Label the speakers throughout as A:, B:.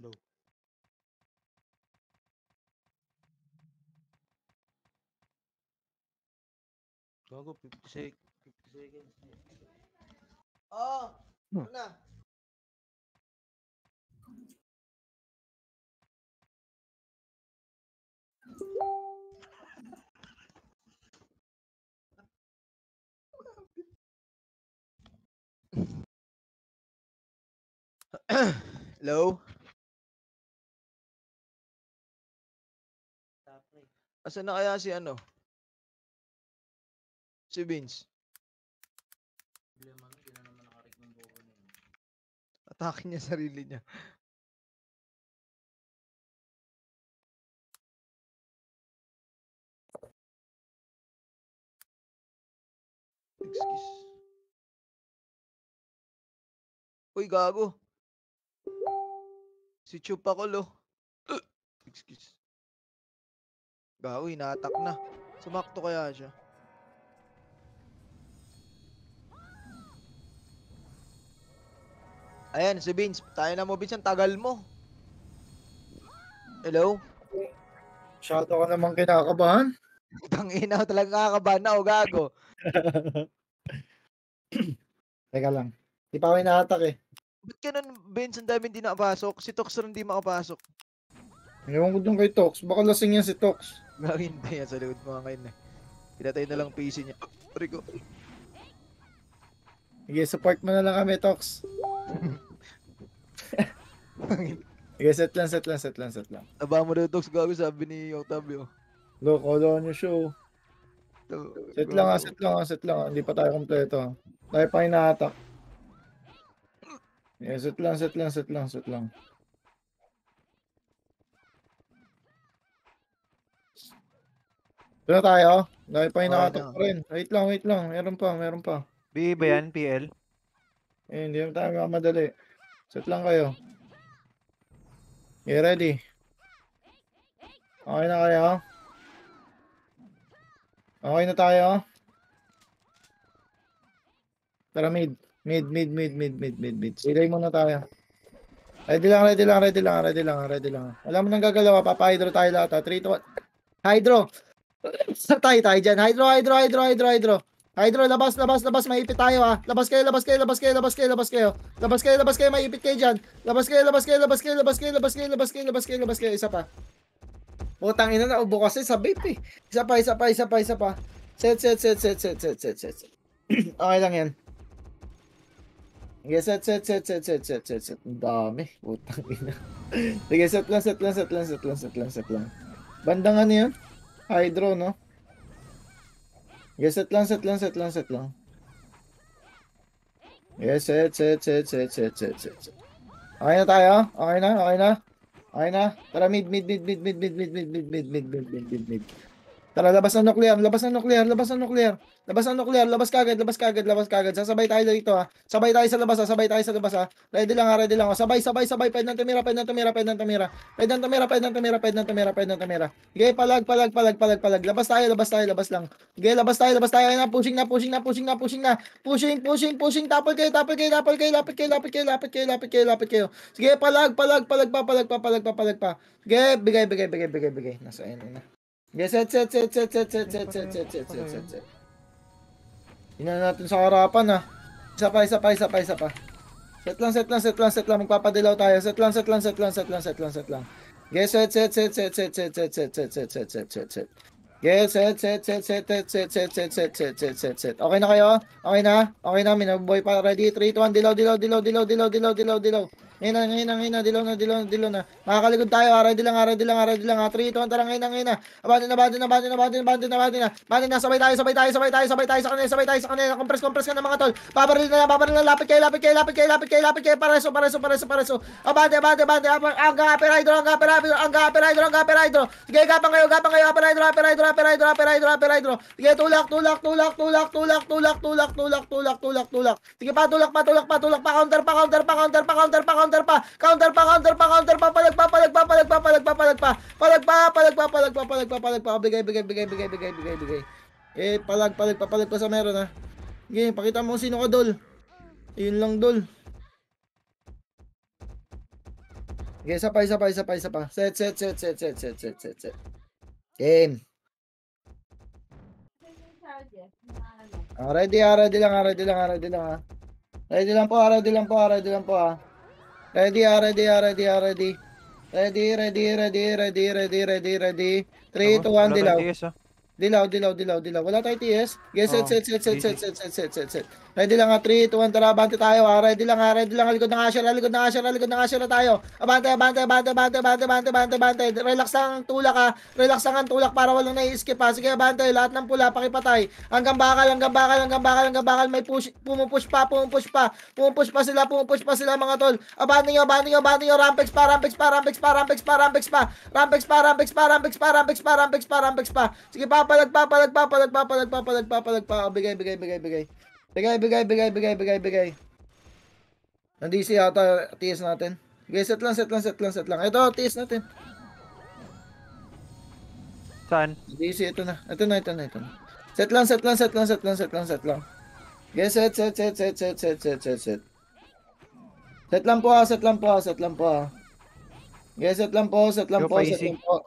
A: no Bago 56 50 seconds Oh! Ano na? Hello? Asa na kaya si ano? Si Vince. Problema na, na naman nakarik ng bobo na eh. Atake niya sarili niya. Excuse. Uy, gago. Si Chupa ko, lo. Excuse. Gawi, natak na. Sumakto kaya siya. Ayan,
B: si Vince. Tayo na mo, Vince. Ang tagal mo. Hello? Shout ka naman kinakabahan. Itang ina, talaga nakakabahan na o gago. Teka lang. Di pa ako inatak eh. Ba't ganun, Vince? Ang dami hindi nakapasok. Si Tox rin hindi makapasok. Ewan ko dun kay Tox. Baka lasing yan si Tox. Nakahintay yan sa likod mga ngayon eh. Pinatay na lang PC niya. Rico. ko. Sige, support mo na lang kami, Tox. Sige, set lang, set lang, set lang, set lang. Aba mo daw, Tox. Gago sabi ni Octavio. Look, all on your show. Set lang ha, ah, set lang ha, ah, set lang ha. Ah. Hindi pa tayo kompleto. Tayo pa hinahatak. Yeah, set lang, set lang, set lang, set lang. Set lang. Doon tayo. Dahil pa hinakatok pa rin. Wait lang, wait lang. Meron pa, meron pa. B ba yan? PL? Eh, hindi naman tayo makamadali. Set lang kayo. Get ready. Okay na kayo? Okay na tayo? Tara mid. Mid, mid, mid, mid, mid, mid, mid. Silay muna tayo. Ready lang, ready lang, ready lang, ready lang, ready lang. Alam mo nang gagalaw, papahydro tayo lahat. 3, 2, 1. Hydro! Satay tayo dyan. Hydro, hydro, hydro, hydro, hydro. Hydro, labas, labas, labas. Maipit tayo ha. Labas kayo, labas kayo, labas kayo, labas kayo, labas kayo. Labas kayo, labas kayo, maipit kayo dyan. Labas kayo, labas kayo, labas kayo, labas kayo, labas kayo, labas kayo, labas kayo, labas kayo. Isa pa. Putang ina na, ubo kasi sa vape eh. Isa pa, isa pa, isa pa, isa pa. Set, set, set, set, set, set, set, set. okay lang yan. Sige, set, set, set, set, set, set, set, set. dami. Putang ina. Sige, set lang, set lang, set lang, set lang, set lang, set lang. Bandang ano yun? Hydro, no? Yes, set lang, set lang, set lang, set lang.
C: Yes, set, set, set, set, set, set, set.
B: Okay na tayo? Okay na, okay na? Okay na? Tara, mid, mid, mid, mid, mid, mid, mid, mid, mid, mid, mid, mid, mid, mid, mid. Tara, labas ng nuclear, labas ng nuclear, labas ng nuclear. Labas ng nuclear, labas kagad, labas kagad, labas kagad. Sasabay tayo dito ha. Sabay tayo sa labas ha, sabay tayo sa labas ha. Ready lang ha, ready lang ha. Sabay, sabay, sabay. Pwede ng tumira, pwede ng tumira, pwede ng tumira. Pwede ng tumira, pwede ng tumira, pwede ng tumira, pwede ng tumira. Okay, palag, palag, palag, palag, palag. Labas tayo, labas tayo, labas lang. Okay, labas tayo, labas tayo. na, pushing na, pushing na, pushing na, pushing na. Pushing, pushing, pushing. Tapol kayo, tapol kayo, tapol kayo, lapit kayo, lapit kayo, lapit kayo, lapit kayo, lapit kayo. Sige, palag, palag, palag pa, palag pa, palag pa, palag pa. Sige, bigay, bigay, bigay, bigay, bigay. Nasa na. Yes, set, set, set, set, set, set, set, set, set, set, set, set, set. Tingnan natin sa harapan ha. Isa pa, isa pa, isa pa, isa pa. Set lang, set lang, set lang, set lang. Magpapadilaw tayo. Set lang, set lang, set lang, set lang, set lang, set lang. Yes, set, set, set, set, set, set, set, set, set, set, set, set, set, set. Yes, set, set, set, set, set, set, set, set, set, set, set, set, set. Okay na kayo? Okay na? Okay na, minabuhay pa. Ready? 3, 2, 1, dilaw, dilaw, dilaw, dilaw, dilaw, dilaw, dilaw, dilaw. Ngayon na, ngayon na, ngayon na, dilaw na, dilaw na, dilaw na. Makakaligod tayo, aray dilang, aray dilang, aray dilang, ha. 3, 2, 1, tara, ngayon na, ngayon na. Abandon na, abandon na, abandon na, abandon na, abandon na, abandon na. Abandon na, sabay tayo, sabay tayo, sabay tayo, sabay tayo sa kanila, sabay tayo sa kanila. Compress, compress ka na mga tol. Paparil na, babaril na, lapit kayo, lapit kayo, lapit kayo, lapit kayo, lapit kayo. Pareso, pareso, pareso, pareso. Abante, abante, abante. Ang gapi rider, ang gapi rider, ang gapi rider, ang gapi rider. Sige, gapang kayo, gapang kayo, gapi rider, gapi rider, gapi rider, gapi rider, gapi rider. Sige, tulak, tulak, tulak, tulak, tulak, tulak, tulak, tulak, tulak, tulak, tulak. Sige, patulak, patulak, patulak, pa counter, pa counter, pa counter, pa counter, pa counter counter pa, counter pa, counter pa, counter pa, palag pa, palag pa, palag pa, palag pa, palag pa, bigay, bigay, bigay, bigay, bigay, bigay, bigay. Eh, palag, palag, papalag pa sa meron ha. Okay, pakita mo sino ka, Dol. Ayun lang, Dol. Okay, isa pa, isa pa, isa pa, isa pa. Set, set, set, set, set, set, set, set, set. Game. Ah, ready, ah, ready lang, ah, ready lang, ah, ready lang, ah. Ready lang po, ah, ready lang po, ah, ready lang po, ah. Ready, ah, ready, ah, ready, ah, ready. Ready, ready, ready, ready, ready, ready, ready. 3, 2, 1, dilaw. Ah. Dilaw, dilaw, dilaw, dilaw. Wala tayo TS. Yes, set, set, set, set, set, set, set, set, set, set. Ready lang ha, 3, 2, 1, tara, abante tayo ha. Ah. Ready lang ha, ah. ready lang ha. Likod ng Asher, likod ng Asher, likod na Asher na tayo. Abante, abante, abante, abante, abante, abante, abante, abante. Relax lang ang tulak ha. Ah. Relax lang ang tulak para walang nai-skip ha. Sige, abante, lahat ng pula, pakipatay. Hanggang bakal, hanggang bakal, hanggang bakal, hanggang bakal. May push, pumupush pa, pumupush pa. Pumupush pa sila, pumupush pa sila mga tol. Abante nyo, abante nyo, abante nyo. rampage pa, rampage pa, rampage pa, rampage pa, rampage pa. rampage pa, rampex pa, rampex pa, rampex pa, rampex pa, rampex pa. Sige, papalag, papalag, papalag, papalag, papalag, papalag, papalag, papalag, bigay, bigay, bigay, bigay. Bigay, bigay, bigay, bigay, bigay, bigay. Nandisi ata, TS natin. Okay, set lang, set lang, set lang, set lang. Ito, TS natin. Saan? Nandisi, ito na. Ito na, ito na, ito na. Set lang, set lang, set lang, set lang, set lang, set lang.
C: Okay, set, set, set, set, set, set, set, set, set. Set lang po ha,
B: set lang po ha, set lang po ha. Okay, set lang po, set lang po, set lang po.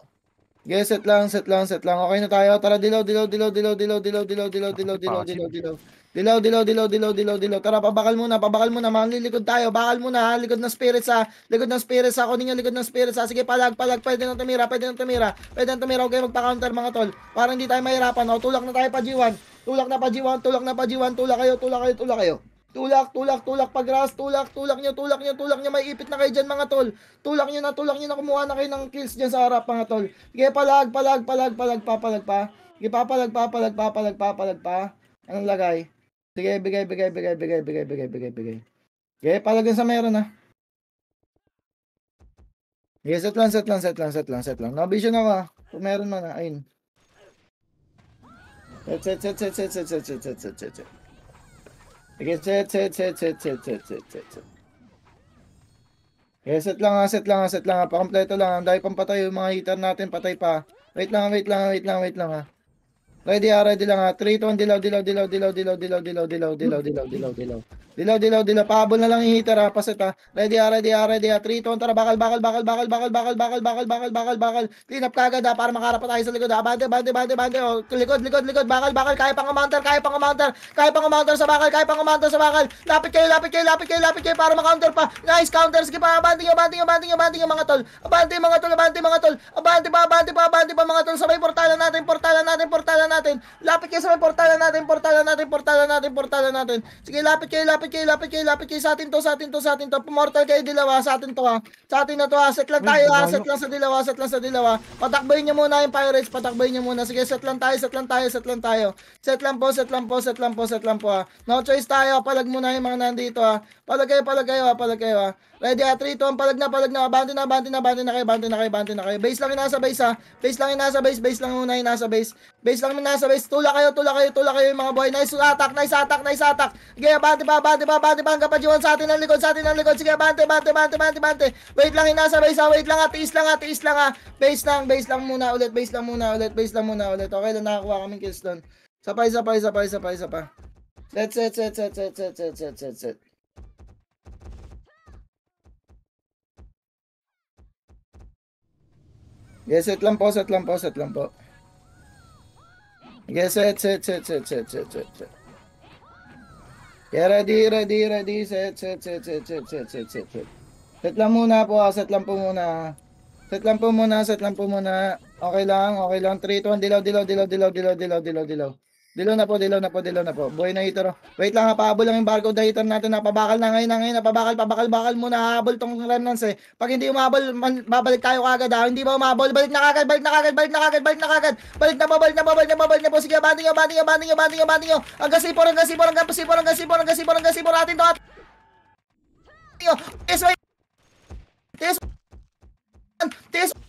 B: Okay, set lang, set lang, set lang. Okay na tayo. Tara, dilaw, dilaw, dilaw, dilaw, dilaw, dilaw, dilaw, dilaw, dilaw, dilaw, dilaw, dilaw. Dilaw, dilaw, dilaw, dilaw, dilaw, dilaw. Tara, pabakal muna, pabakal muna. Manglilikod tayo. Bakal muna, ha? Likod ng spirit sa, Likod ng spirit sa, Kunin nyo, likod ng spirit ha? Sige, palag, palag. Pwede nang tumira, pwede nang tumira. Pwede nang tumira. Okay, magpa-counter, mga tol. Para hindi tayo mahirapan, oh. Tulak na tayo, pajiwan. Tulak na pajiwan, tulak na pajiwan. Tulak kayo, tulak kayo, tulak kayo. Tulak, tulak, tulak, pagras, tulak, tulak nyo, tulak nyo, tulak nyo, may ipit na kayo dyan mga tol. Tulak nyo na, tulak nyo na, kumuha na kayo ng kills dyan sa harap mga tol. Sige, palag, palag, palag, palag, papalag pa. Sige, papalag, papalag, papalag, papalag pa. Anong lagay? Bigay, bigay, bigay, bigay, bigay, bigay, bigay, bigay, bigay. Bigay, palagyan sa meron ah. Yes, set lang, set lang, set lang, set lang, set lang. Nakavision ako ah. Kung meron man ah, ayun.
C: Set, set, set, set, set, set, set, set, set, set,
B: set. Bigay, set, set, set, set, set, set, set, set, set. Yes, set lang ah, set lang ah, set lang ah. Pakompleto lang ah. Dahil pampatay yung mga hitter natin, patay pa. Wait lang, wait lang, wait lang, wait lang ah. Ready ready lang ha. 3, 2, dilaw, dilaw, dilaw, dilaw, dilaw, dilaw, dilaw, dilaw, dilaw, dilaw, dilaw, dilaw. Dilaw, dilaw, dilaw. Pahabol na lang yung hitter ha. Pasit ha. Ready ha, ready ha, ready ha. 3, 2, tara. Bakal, bakal, bakal, bakal, bakal, bakal, bakal, bakal, bakal, bakal, bakal. Clean up kagad ha para makarap tayo sa likod ha. Bante, bante, bante, bante. O, likod, likod, likod. Bakal, bakal. Kaya pang umounter, kaya pang umounter. Kaya pang umounter sa bakal, kaya pang umounter sa bakal. Lapit kayo, lapit kayo, lapit kayo, lapit kayo para makounter pa. Guys, counter. Sige pa. Abante nyo, abante nyo, abante nyo, abante nyo mga tol. Abante mga tol, abante mga tol. Abante pa, abante pa, abante pa mga tol. Sabay portalan natin, portalan natin, portalan natin. Lapit kayo sa portalan natin, portalan natin, portalan natin, portalan natin. Sige, lapit kayo, lapit lapit kayo, lapit kayo, lapit kayo. Sa atin to, sa atin to, sa atin to. Pumortal kayo dilawa, sa atin to ha. Sa atin na to ha. Set lang tayo ha. Set lang sa dilawa, set lang sa dilawa. Patakbayin niyo muna yung pirates, patakbayin niyo muna. Sige, set lang tayo, set lang tayo, set lang tayo. Set lang po, set lang po, set lang po, set lang po ha. No choice tayo, palag muna yung mga nandito ha. Palag kayo, palag kayo ha, palag kayo ha. Ready at 3, 2, palag na, palag na, abante na, abante na, abante na kayo, abante na kayo, abante na kayo. Base lang yung nasa base ha, ah. base lang yung nasa base, base lang muna yung nasa base. Base lang yung nasa base, tula kayo, tula kayo, tula kayo yung mga boy. Nice attack, nice attack, nice attack. Sige, abante pa, abante pa, abante pa, hanggang pa sa atin ang likod, sa atin ang likod. Sige, abante, abante, abante, abante, abante. Wait lang yung nasa base ha, ah. wait lang ha, ah. tiis lang ha, tiis lang ha. Base lang, base lang muna ulit, base lang muna ulit, base lang muna ulit. Okay, lang nakakuha kaming kills doon. Sapay, sapay, sapay, sapay, sapay.
C: Set, set, set, set, set, set, set, set, set, set. Yes, set lang po, set lang po, set lang po. Yes, set, set, set, set, set, set, set, set. Okay, ready, ready, ready, set, set, set, set, set, set, set, set, set.
B: Set lang muna po, set lang po muna. Set lang po muna, set lang po muna. Okay lang, okay lang. 3, 2, 1, dilaw, dilaw, dilaw, dilaw, dilaw, dilaw, dilaw, dilaw. Dilaw na po, dilaw na po, dilaw na po. Buhay na hitero. Wait lang, pahabol lang yung barcode hitter natin. Napabakal na ngayon, na ngayon, napabakal, pabakal-bakal muna. Habol tong remnants eh. Pag hindi umabol, man, babalik tayo kagad ha. Hindi ba umabol, balik na kagad, balik na kagad, balik na kagad, balik na kagad. Balik na po, balik na po, balik na po, balik na po. Sige, abanting nyo, abanting nyo, abanting nyo, abanting nyo, abanting nyo. Hanggang sipon, hanggang sipon, hanggang sipon, hanggang sipon, hanggang sipon, hanggang sipon natin to. Tiis mo, tiis mo, tiis mo.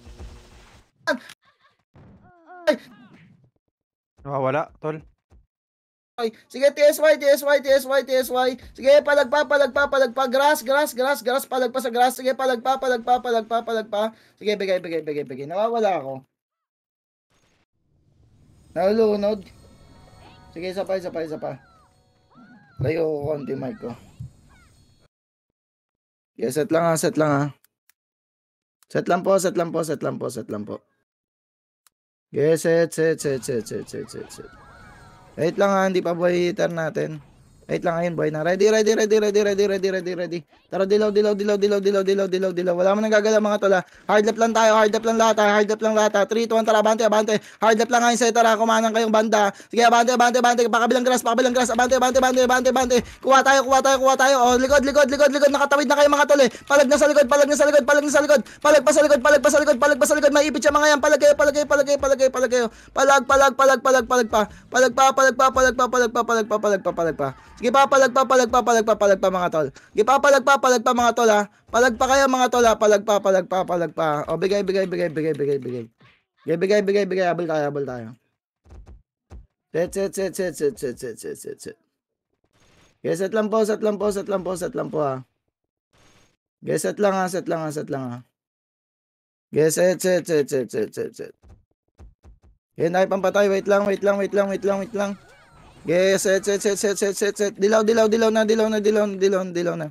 B: Nawawala, tol. Sige, TSY, TSY, TSY, TSY. Sige, palagpa, palagpa, palagpa. Grass, grass, grass, grass. Palagpa sa grass. Sige, palagpa, palagpa, palagpa, palagpa. Sige, bigay, bigay, bigay, bigay. Nawawala ako. Nalunod. Sige, isa pa, isa pa, isa pa. Layo ko konti mic ko. Yeah, set lang ha, set lang ha. Set lang po, set lang po, set lang po, set lang po. Yeah, set, set, set, set, set, set, set. set. Wait lang ha, hindi pa buhay heater natin. Wait lang ayun boy na. Ready, ready, ready, ready, ready, ready, ready, ready. Tara dilaw, dilaw, dilaw, dilaw, dilaw, dilaw, dilaw, dilaw. Wala nang gagala mga tol. Ah. Hard left lang tayo, hard left lang lahat, tayo. Ah. hard left lang lahat. 3 2 1 tara, abante, abante. Hard left lang ngayon sa tara, kumanan kayong banda. Sige, abante, abante, abante. Pakabilang grass, pakabilang grass. Abante, abante, abante, abante, abante. Kuha tayo, kuha tayo, kuha tayo. Oh, likod, likod, likod, likod. Nakatawid na kayo mga tol. Eh. Palag na sa likod, palag na sa likod, palag na sa likod. Palag pa sa likod, palag pa sa likod, palag pa sa likod. Maipit siya mga yan. Palag kayo, palag kayo, palag kayo, palag kayo, palag kayo. Palag, palag, palag, palag, palag pa. Palag pa, palag pa, palag pa, palag pa, palag pa, palag pa, palag pa. Sige, papalag, papalag, papalag, pa mga tol. Sige, papalag, mga tol ha. Palagpa kayo mga tol ha. Palagpa, palagpa, palagpa. O, bigay, bigay, bigay, bigay, bigay, bigay. Sige, bigay, bigay, bigay. Abol tayo, abol tayo.
C: Set, set, set, set, set, set, set, set, set, set.
B: Yes, set lang po, set lang po, set lang po, set lang po ha. Yes, set lang ha, set lang ha, set lang ha. Yes, set, set, set, set, set, set, set. Yan, ay pampatay. Wait lang, wait lang, wait lang, wait lang, wait lang. Yes, set, set, set, set, set, set, set. Dilaw, dilaw, dilaw na, dilaw na, dilaw na, dilaw na, dilaw na.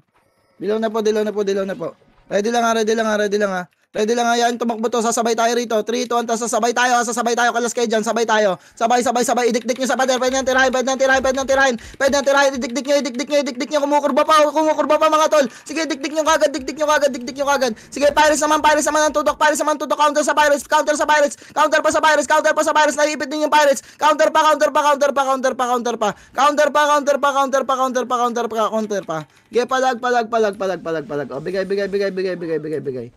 B: Dilaw na po, dilaw na po, dilaw na po. Ready lang ha, ah, ready lang ha, ah, ready lang ha. Ah. Ready lang hayaan tumakbo to. Sasabay tayo rito. 3, 2, 1. sasabay tayo. Ah, sasabay tayo. Kalas kayo dyan. Sabay tayo. Sabay, sabay, sabay. Idikdik nyo sa pader. Pwede nang tirahin. Pwede nang tirahin. Pwede nang tirahin. Pwede nang tirahin. Idikdik nyo. Idikdik nyo. Idikdik nyo. Kumukurba pa. Kumukurba pa mga tol. Sige, idikdik nyo kagad. Dikdik nyo kagad. Dikdik nyo kagad. Sige, Pirates naman. Pirates naman ang tutok. Pirates naman tutok. Counter sa Pirates. Counter sa Pirates. Counter pa sa Pirates. Counter pa sa Pirates. Naiipit din yung Pirates. Counter pa. Counter pa. Counter pa. Counter pa. Counter pa. Counter pa. Counter pa. Counter pa. Counter pa. Counter pa. Counter pa. Ge palag palag palag palag palag palag. O bigay bigay bigay bigay bigay bigay bigay.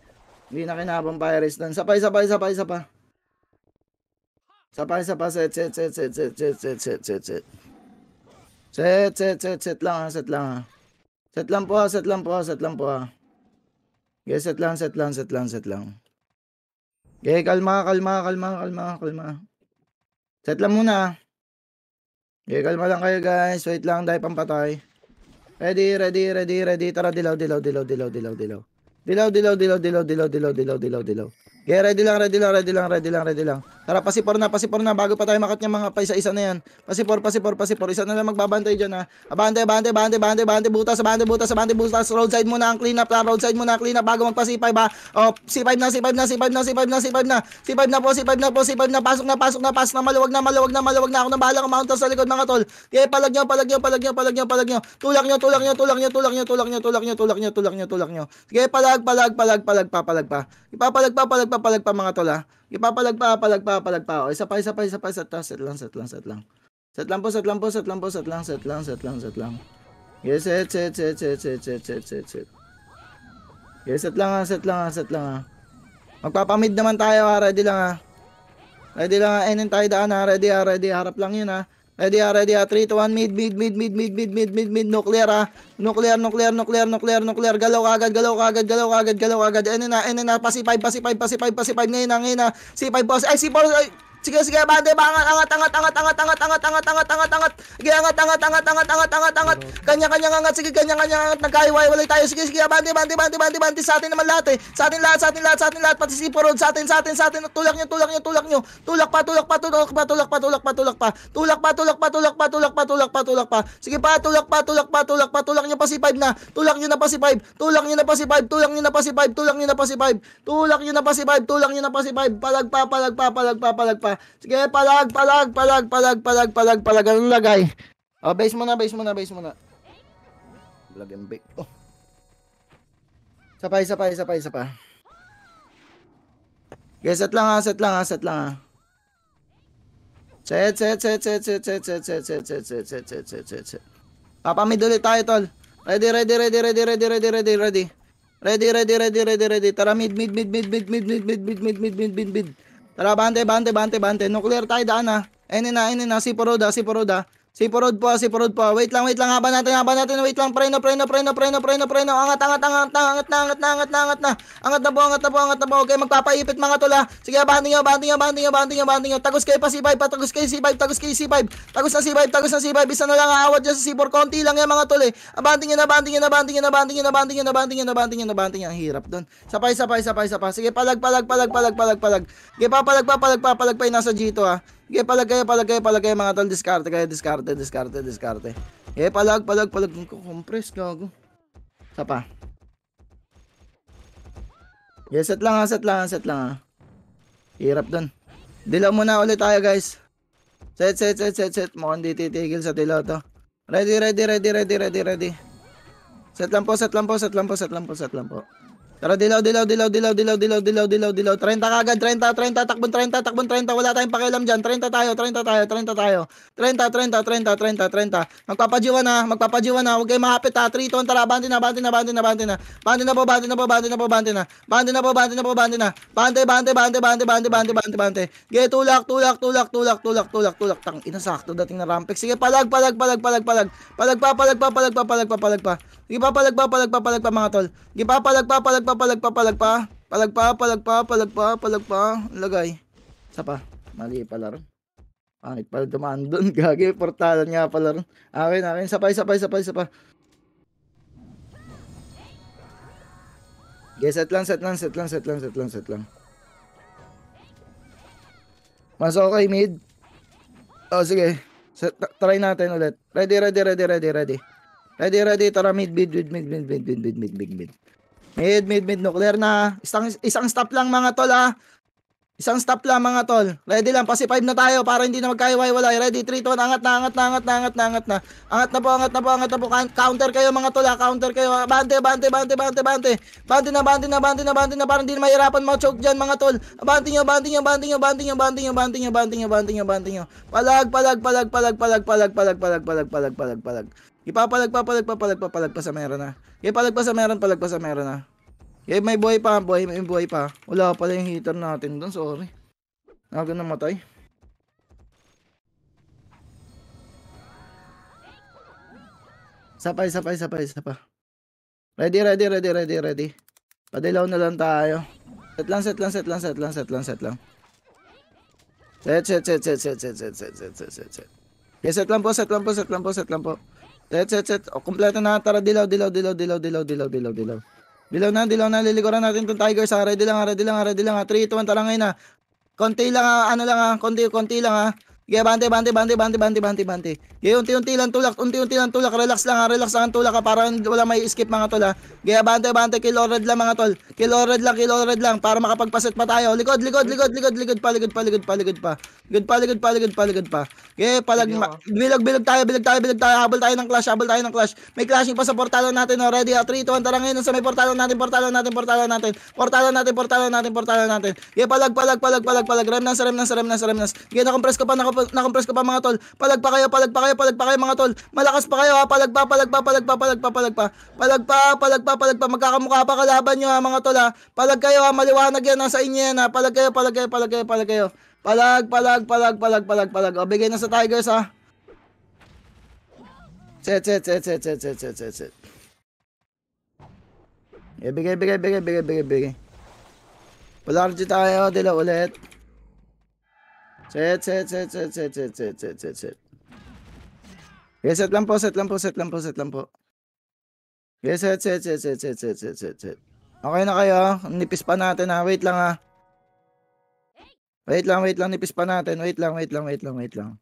B: Hindi na kinabang pirates doon. Sapay, sapay, sapay, sapay.
C: Sapay, sapay, set, set, set, set, set, set, set, set, set, set.
B: Set, set, set, set lang ha, ah, set lang ha. Ah. Set lang po ha, ah, set lang po ha, set lang po ha. Okay, set lang, set lang, set lang, set lang. Okay, kalma, kalma, kalma, kalma, kalma. Set lang muna ha. Okay, kalma lang kayo guys. Wait lang, dahil pampatay. Ready, ready, ready, ready. Tara, dilaw, dilaw, dilaw, dilaw, dilaw, dilaw. Dilaw, dilaw, dilaw, dilaw, dilaw, dilaw, dilaw, dilaw, dilaw. Okay, ready lang, ready lang, ready lang, ready lang, ready lang. Tara, pasipor na, pasipor na, bago pa tayo makat niya mga pa isa na yan. Pasipor, pasipor, pasipor, isa na lang magbabantay dyan ha. Abante, abante, abante, abante, abante, butas, abante, butas, abante, butas, roadside muna ang clean up, ha? roadside muna ang clean up, bago magpasipay, ba? O, oh, C5 na, C5 na, C5 na, C5 na, C5 na, C5 na po, C5 na po, C5 na, pasok na, pasok na, pasok na, maluwag na, maluwag na, maluwag na, ako na bahala kung mountain sa likod mga tol. Okay, palag nyo, palag nyo, palag nyo, palag nyo, palag nyo, tulak nyo, tulak nyo, tulak nyo, tulak nyo, tulak nyo, tulak nyo, tulak nyo, tulak nyo, tulak nyo, tulak nyo. Sige, palag, palag, palag, palag pa, palag pa. Ipapalag pa, palag pagpapalagpa mga tola. ha. Ipapalagpa, palagpa, palagpa. O, isa pa, isa pa, isa pa. Set, set lang, set lang, set lang. Set lang po, set lang po, set lang po, set lang, set lang, set lang, set lang. Yes, set, set, set, set, set, set, set, set, set. Yes, set lang ah, set lang ah, set lang ha. Ah. Magpapamid naman tayo ha, ready lang ha. Ready lang ha, enin tayo daan ha, ready ha, ready, harap lang yun ha. Ready ha, ready ha. 3 to 1, mid, mid, mid, mid, mid, mid, mid, mid, mid, nuclear ha. Nuclear, nuclear, nuclear, nuclear, nuclear. Galaw agad, galaw agad, galaw agad, galaw agad. Ano na, ano na, pasi 5, pasi 5, pasi 5, pasi 5. Ngayon na, ngayon na. C5 boss, ay C4, ay. Sige, sige, bande, bangat, angat, angat, angat, angat, angat, angat, angat, angat, angat, angat. Sige, angat, angat, angat, angat, angat, angat, angat. Kanya, kanya, angat, sige, kanya, kanya, angat, nagkahiway, tayo. Sige, sige, bande, bande, bande, bande, bande, sa atin naman lahat eh. Sa atin lahat, sa atin lahat, sa atin lahat, pati si Porod, sa atin, sa atin, sa atin, tulak nyo, tulak nyo, tulak nyo. Tulak pa, tulak pa, tulak pa, tulak pa, tulak pa, tulak pa. Tulak pa, tulak pa, tulak pa, tulak pa, tulak pa, tulak pa. Sige pa, tulak pa, tulak pa, tulak pa, tulak nyo pa si 5 na. Tulak nyo na pa si 5, tulak nyo na pa si 5, tulak nyo na pa si 5, tulak nyo na pa si 5. Tulak nyo na pa si 5, tulak nyo na pa si 5. Palagpa, palagpa, palagpa, palagpa pa. Sige, palag, palag, palag, palag, palag, palag, palag. Anong lagay? Oh, base mo na, base mo na, base mo na. Lag and bake. Oh. Isa pa, isa pa, isa pa, isa pa. Okay, set lang ha, set lang ha, set lang ha. Set, set, set, set, set, set, set, set, set, set, set, set, set, set, set, set. Papamid ulit tayo, tol. Ready, ready, ready, ready, ready, ready, ready, ready. Ready, ready, ready, ready, ready. ready. Tara, mid, mid, mid, mid, mid, mid, mid, mid, mid, mid, mid, mid, mid, mid. Tara, bante, bante, bante, bante. Nuclear tayo daan ha. Ah. Ene na, ene na. Si Poroda, si Poroda. Si Parod po, si Parod po. Wait lang, wait lang. Haba natin, haba natin. Wait lang. Preno, preno, preno, preno, preno, preno. Angat, angat, angat, angat, angat, angat, angat, angat na. Angat na po, angat na po, angat na po. Okay, magpapaipit mga tula. Sige, abanting nyo, abanting nyo, abanting nyo, abanting nyo, abanting nyo. Tagos kayo pa C5, patagos kayo C5, tagos kayo C5. Tagos na C5, tagos na C5. Isa na lang aawat dyan sa C4. Konti lang yan mga tula. Abanting nyo, abanting nyo, abanting nyo, abanting nyo, abanting nyo, abanting nyo, abanting nyo, abanting nyo. Ang hirap dun. Sapay, sapay, sapay, sapay. Sige, palag, palag, palag, palag, palag, palag. Sige, papalag, papalag, papalag pa yung nasa G to ha. Okay, palagay, palagay, palagay mga tol. Diskarte kayo, diskarte, diskarte, diskarte. Okay, eh, palag, palag, palag. Compress, gago. Isa pa. Yeah, set lang ha, ah, set lang ha, ah, set lang ha. Ah. Hirap dun. Dilaw muna ulit tayo guys. Set, set, set, set, set. Mukhang di titigil sa dilaw to. Ready, ready, ready, ready, ready, ready. Set lang po, set lang po, set lang po, set lang po, set lang po. Set lang po. Tara, dilaw, dilaw, dilaw, dilaw, dilaw, dilaw, dilaw, dilaw, dilaw. 30 kagad, 30, 30, takbon 30, takbon 30. Wala tayong pakialam diyan. 30 tayo, 30 tayo, 30 tayo. 30, 30, 30, 30, 30. Magpapajiwa na, magpapajiwa na. Huwag kayong mahapit ha. 3 ton, tara, bante na, bante na, bante na, bante na. Bante na po, bante na po, bante na po, bante na. Bante na po, bante na po, bante na. Bante, bante, bante, bante, bante, bante, bante, bante. Ge, tulak, tulak, tulak, tulak, tulak, tulak, tulak. Tang, inasakto dating na rampek. Sige, palag, palag, palag, palag, palag. Palag pa, palag pa, palag pa, palag pa, palag pa. Gipapalagpa, palagpa, palagpa mga tol. Gipapalagpa, palagpa, palagpa, palagpa. Palagpa, palagpa, palagpa, palagpa. Lagay. Sa pa. Mali pala ron. Pangit pala dumaan doon. Gagi, portalan nga pala ron. Akin, akin. Sapay, sapay, sapay, sapay. Okay, set lang, set lang, set lang, set lang, set lang, set lang. Mas okay, mid. Oh, sige. Set, try natin ulit. Ready, ready, ready, ready, ready. Ready, ready. Tara, mid, mid, mid, mid, mid, mid, mid, mid, mid, mid, mid. Mid, mid, mid, nuclear na. Isang, isang stop lang mga tol ha. Ah. Isang stop lang mga tol. Ready lang, pasi 5 na tayo para hindi na magkaiwa-iwalay. Ready, 3, 2, 1, angat na, angat na, angat na, angat na, angat na. Angat na po, angat na po, angat na po. Counter kayo mga tol ha, ah. counter kayo. Ah. Bante, bante, bante, bante, bante. Bante na, bante na, bante na, bante na. Parang hindi na mahirapan mag-choke dyan mga tol. Bante nyo, bante nyo, bante nyo, bante nyo, bante nyo, bante nyo, bante nyo, bante nyo, bante nyo. Palag, palag, palag, palag, palag, palag, palag, palag, palag, palag, palag, palag. Ipapalag, papalag, papalag, papalag pa sa meron na. palag pa sa meron, palag pa sa meron na. Eh, may buhay pa, buhay, may buhay pa. Wala pala yung heater natin doon, sorry. na matay. Sapay, sapay, sapay, sapay. Ready, ready, ready, ready, ready. Padilaw na lang tayo. Set lang, set lang, set lang, set lang, set lang, set lang. Set, set, set, set, set, set, set, set, set, set, set. Okay, set lang po, set lang po, set lang po, set lang po. Set, set, set. O, kumpleto na. Tara, dilaw, dilaw, dilaw, dilaw, dilaw, dilaw, dilaw, dilaw. Dilaw na, dilaw na. Lilikuran natin itong tiger sa ready lang, ah, ready lang, ah, ready lang. 3, 2, 1, tara ngayon na. Ah. Konti lang ha, ano lang ha, konti, konti lang ha. Yeah, bante, bante, bante, bante, bante, bante, bante. Yeah, unti-unti lang tulak, unti-unti lang tulak. Relax lang ha, ah, relax lang ang tulak ha, ah, para wala may skip mga tol ha. Yeah, bante, bante, kill red lang mga tol. Kill red lang, kill red lang, para makapagpaset pa tayo. Likod, likod, likod, likod, likod pa, likod pa, likod pa, likod pa. Likod pa, likod pa, likod pa, likod pa. Yeah, palag, oh. bilog, bilog tayo, bilog tayo, bilog tayo. Habol tayo ng clash, habol tayo ng clash. May clashing pa sa portalan natin already ha. 3, 2, 1, tara ngayon sa may portalan natin, portalan natin, portalan natin. Portalan natin, portalan natin, portalan natin. Yeah, palag, palag, palag, palag, palag. Remnants, remnants, remnants, remnants. Yeah, nakompress ko pa, nakompress Nakompress ko pa mga tol. Palagpa kayo, palagpa kayo, palagpa kayo mga tol. Malakas pa kayo ha. Palagpa, palagpa, palagpa, palagpa, palagpa. Palagpa, palagpa, palagpa. Magkakamukha pa kalaban nyo ha mga tol ha. Palag kayo ha. Maliwanag yan. sa inyo yan ha. Palag kayo, palag kayo, palag kayo, palag kayo. Palag, palag, palag, palag, palag, palag. O, bigay na sa Tigers ha.
C: Set, set, set, set, set, set, set, set, set. Ibigay, eh, bigay, bigay, bigay, bigay, bigay. Wala rin tayo. Dila ulit. Set, set, set, set, set, set, set, set, set, set. Yes, set lang po, set
B: lang po, set lang po, set lang po.
C: Okay, set, set, set, set, set, set, set, set, set.
B: Okay na kayo. Nipis pa natin ha. Wait lang ha. Wait lang, wait lang. Nipis pa natin. Wait lang, wait lang, wait lang, wait lang.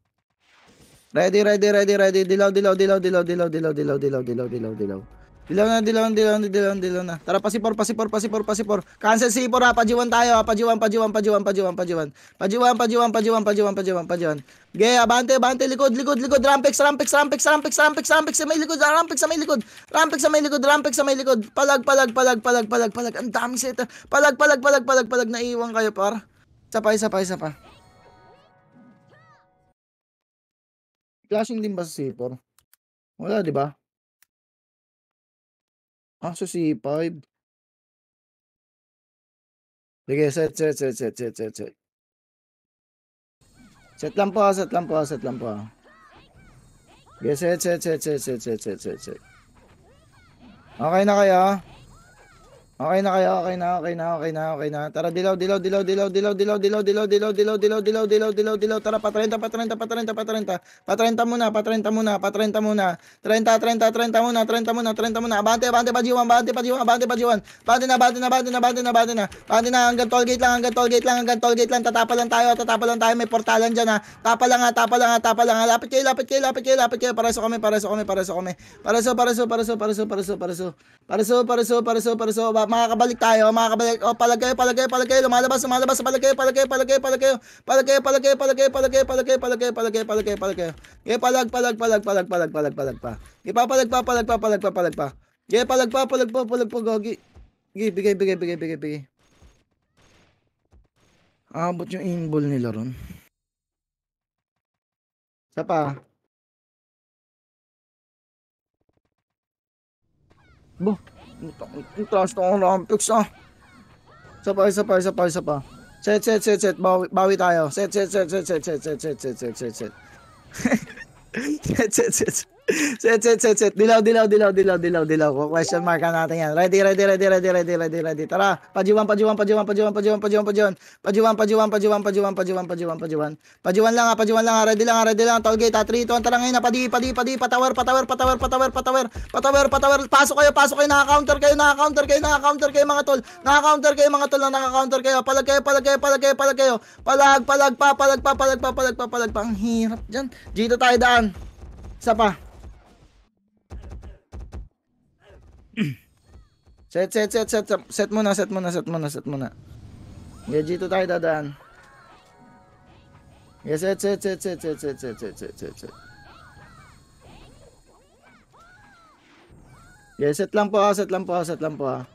B: Ready, ready, ready, ready. Dilaw, dilaw, dilaw, dilaw, dilaw, dilaw, dilaw, dilaw, dilaw, dilaw, dilaw. Dilaw na, dilaw na, dilaw na, dilaw na, dilaw na. Tara, pasipor, pasipor, pasipor, pasipor. Cancel sipor ha, pajiwan tayo ha. Pajiwan, pajiwan, pajiwan, pajiwan, pajiwan. Pajiwan, pajiwan, pajiwan, pajiwan, pajiwan, pajiwan. Ge, abante, abante, likod, likod, likod. Rampex, rampex, rampex, rampex, rampex, rampex sa may likod. Rampex sa may likod. Rampex sa may likod, rampex sa may likod. Palag, palag, palag, palag, palag, palag. Ang dami sa ito. Palag, palag, palag, palag, palag. Naiiwan kayo, par. Isa pa, isa pa, isa pa.
A: Flashing din ba sa sipor? Wala, di ba? Ah, so si 5 Sige, set, set, set, set, set, set, set.
C: Set lang po, set lang po, set lang po. Sige, set, set, set, set, set, set, set, set, set.
B: Okay na kayo? Okay na kayo, okay na, okay na, okay na, okay na. Tara, dilaw, dilaw, dilaw, dilaw, dilaw, dilaw, dilaw, dilaw, dilaw, dilaw, dilaw, dilaw, dilaw, dilaw, dilaw. Tara, patrenta, patrenta, patrenta, patrenta. Patrenta muna, patrenta muna, patrenta muna. Trenta, trenta, trenta muna, trenta muna, trenta muna. Abante, abante, pajiwan, abante, pajiwan, abante, pajiwan. Abante na, abante na, abante na, abante na, abante na. Abante na, hanggang toll gate lang, hanggang toll gate lang, hanggang toll gate lang. Tatapa lang tayo, tatapa lang tayo. May portalan dyan ha. Tapa lang ha, tapa lang ha, tapa lang ha. Lapit kayo, lapit kayo, lapit kayo, lapit kayo. Pareso kami, pareso kami, pareso kami. Pareso, pareso, pareso, pareso, pareso, pareso. Pareso, pareso, pareso, pareso makakabalik tayo, makakabalik. Oh, palagay, palagay, palagay, lumalabas, lumalabas, palagay, palagay, palagay, palagay, palagay, palagay, palagay, palagay, palagay, palagay, palagay, palagay, palagay. palagay, palag, palag, palag, palag, palag, palag, palag pa. Ipapalag pa, palag pa, palag pa, palag pa. Okay, palag pa, palag pa, palag pa, gogi. Bigay, bigay, bigay, bigay, bigay, bigay.
A: Abot yung aimball nila ron. Isa pa. Bo, ang taas na akong rampex
B: ah. Isa pa, isa pa, isa pa, isa pa. Set, set, set, set. Bawi, bawi tayo. Set, set,
C: set, set, set, set, set, set, set, set, set, set. set, set, set
B: set, set, set, set. Dilaw, dilaw, dilaw, dilaw, dilaw, dilaw. Question mark natin yan. Ready, ready, ready, ready, ready, ready, ready. Tara, pajuwan, pajuwan, pajuwan, pajuwan, pajuwan, pajuwan, pajuwan. Pajuwan, pajuwan, pajuwan, pajuwan, pajuwan, pajuwan, pajuwan. Pajuwan lang ha, ah, pajuwan lang ha. Ah. Ready lang ha, ah, ready lang. Tall gate ha. 3, 2, 1, tara ngayon ha. Padi, padi, padi. Patawer, patawer, patawer, patawer, patawer. Patawer, patawer. Pasok kayo, pasok kayo. Naka-counter kayo, naka-counter kayo, naka-counter kayo mga tol. Naka-counter kayo mga tol, naka-counter kayo. Palag kayo, palag kayo, palag kayo, palag kayo. Palag, palag pa, palag pa, palag pa, palag pa, palag pa. Ang hirap dyan. Dito tayo daan. Isa pa. Set, set, set, set, set. muna, set muna, set muna, set muna. Yeah, dito tayo dadaan.
C: Yeah, set, set, set, set, set, set, set, set, set, set, set.
B: Yeah, set lang po ha, set lang po ha, set lang po ha.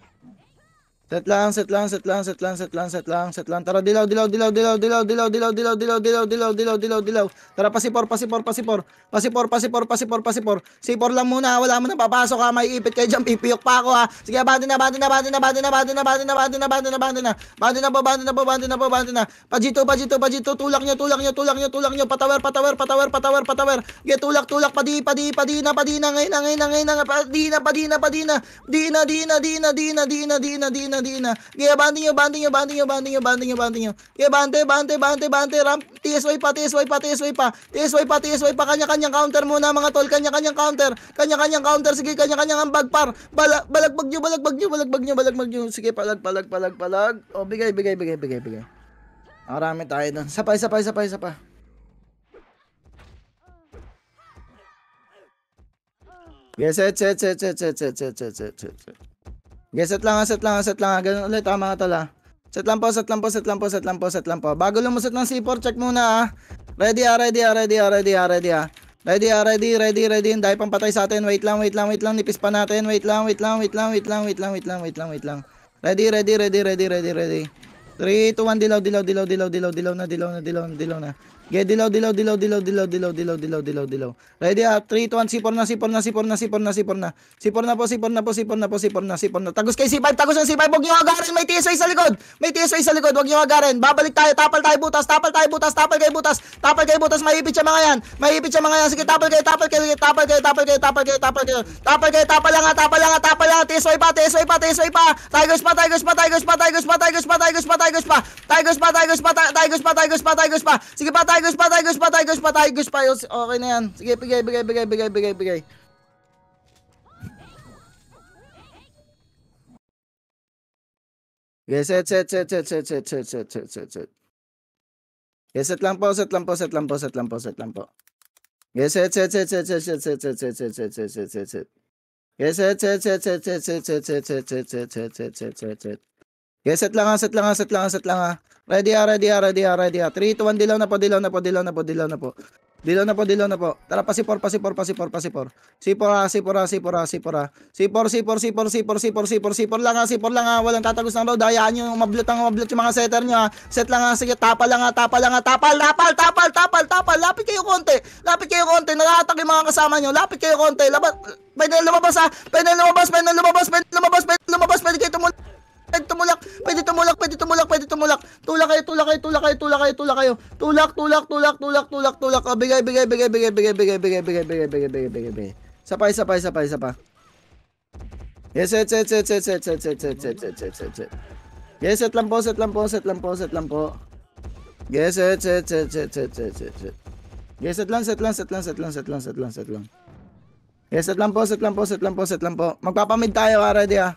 B: Set lang, set lang, set lang, set lang, set lang, set lang, set lang. Tara, dilaw, dilaw, dilaw, dilaw, dilaw, dilaw, dilaw, dilaw, dilaw, dilaw, dilaw, dilaw, dilaw, dilaw. Tara, pasipor, pasipor, pasipor. Pasipor, pasipor, pasipor, pasipor. Sipor lang muna, wala mo nang papasok ha. May ipit kayo dyan, pipiyok pa ako ha. Sige, abandon na, abandon na, abandon na, abandon na, abandon na, abandon na, abandon na, abandon na, abandon na. Abandon na, abandon na, abandon na, abandon na. Pajito, pajito, pajito. Tulak nyo, tulak nyo, tulak nyo, tulak nyo. Patawer, patawer, patawer, patawer, patawer. Ge, tulak, tulak, padi, padi, padi na, padi na, na, na, ngayon, na, padi na, padi na, padi na. Di na, di na, di na, di na, di na, di na, di na, din na. Gaya, bante nyo, bante nyo, bante nyo, bante nyo, bante nyo, bante nyo. Gaya, bante, bante, bante, bante, ramp. TSY pa, TSY pa, TSY pa. TSY pa, TSY pa. Kanya-kanyang counter muna mga tol. Kanya-kanyang counter. Kanya-kanyang counter. Sige, kanya-kanyang ang bagpar. Bala, balagbag nyo, balagbag nyo, balagbag nyo, balagbag nyo. Sige, palag, palag, palag, palag. O, bigay, bigay, bigay, bigay, bigay. Marami tayo doon. Sapa, sapa, sapa, sapa. Yes, set, set, set, set, set, set, set, set, set, set. Okay, set lang, set lang, set lang. Ganun ulit ha mga tol ha. Set lang po, set lang po, set lang po, set lang po, set lang po. Bago lumusot ng C4, check muna ah. Ready ha, ready ha, ready ha, ready ha, ready ha. Ready ha, ready, ready, ready. Hindi pang patay sa atin. Wait lang, wait lang, wait lang. Nipis pa natin. Wait lang, wait lang, wait lang, wait lang, wait lang, wait lang, wait lang, wait lang. Ready, ready, ready, ready, ready, ready. 3, 2, 1, dilaw, dilaw, dilaw, dilaw, dilaw, dilaw na, dilaw na, dilaw na, dilaw na. Okay, dilaw, dilaw, dilaw, dilaw, dilaw, dilaw, dilaw, dilaw, dilaw, dilaw. Ready ah, 3, 2, 1, sipor na, sipor na, sipor na, sipor na, sipor na. Sipor na po, sipor na po, sipor na po, sipor na, sipor na. Tagos kay C5, tagos ng C5, huwag niyo agarin, may TSA sa likod. May TSA sa likod, huwag niyo agarin. Babalik tayo, tapal tayo butas, tapal tayo butas, tapal kay butas, tapal kay butas, maipit siya mga yan. Maipit siya mga yan, sige tapal kayo, tapal kayo, tapal kayo, tapal kayo, tapal kayo, tapal kayo. Tapal kayo, tapal lang ah, tapal lang ah, tapal lang ah, TSA pa, TSA pa, TSA pa. Tigers pa, tagos pa, tagos pa, tagos pa, tagos pa, tagos pa, tagos pa. tagos pa, tagos pa, tagos pa, tagos pa, tagos pa. tagos pa, patay, Gus, patay, pa patay, Gus, patay, Gus, patay, Gus. Okay na yan. Sige, bigay, bigay, bigay, bigay, bigay, bigay.
C: Yes, set, set, set, set, set, set, set, set, set, set, set. Yes, set lang po, set lang po, set lang po, set lang po, set lang po. Yes, set, set, set, set, set, set, set, set, set, set, set,
B: set, set, set, set. Yes, set, set, set, set, set, set, set, set, set, set, set, set, set, set, set, set. Yes, set lang ha, set lang ha, set lang ha, set lang ha. Ready ha, ready ha, ready ha, ready ha. 3, 2, 1, dilaw na po, dilaw na po, dilaw na po, dilaw na po. Dilaw na po, dilaw na po. Tara, pasipor, pasipor, pasipor, pasipor. Sipor ha, sipor ha, sipor ha, sipor ha. Sipor, sipor, sipor, sipor, sipor, sipor, sipor lang ha, sipor lang ha. Walang tatagos ng road. Hayaan nyo, mablot ang mablot yung mga setter nyo ha. Set lang ha, sige, tapa lang ha, tapa lang ha. Tapal, tapal, tapal, tapal, tapal. Lapit kayo konti. Lapit kayo konti. Nakahatak yung mga kasama nyo. Lapit kayo konti. Labat. Pwede lumabas ha. Pwede lumabas, pwede lumabas, pwede lumabas, pwede lumabas, pwede kayo tumulong. Pwede tumulak, pwede tumulak, pwede tumulak, pwede tumulak. Tulak kayo, tulak kayo, tulak kayo, tulak kayo, tulak kayo. Tulak, tulak, tulak, tulak, tulak, tulak. Oh, bigay, bigay, bigay, bigay, bigay, bigay, bigay, bigay, bigay, bigay, bigay, bigay, bigay. Sapay, sapay, sapay, sapay. Yes, set, set, set, set, set, set, set, set, set, set, set, set, set. Yes, set lang po, set lang po, set lang po, set lang po. Yes, set, set, set, set, set, set, set, set. Yes, set lang, set lang, set lang, set lang, set lang, set lang, set lang. Yes, set lang po, set lang po, set lang po, set lang po. Magpapamid tayo, ready ah.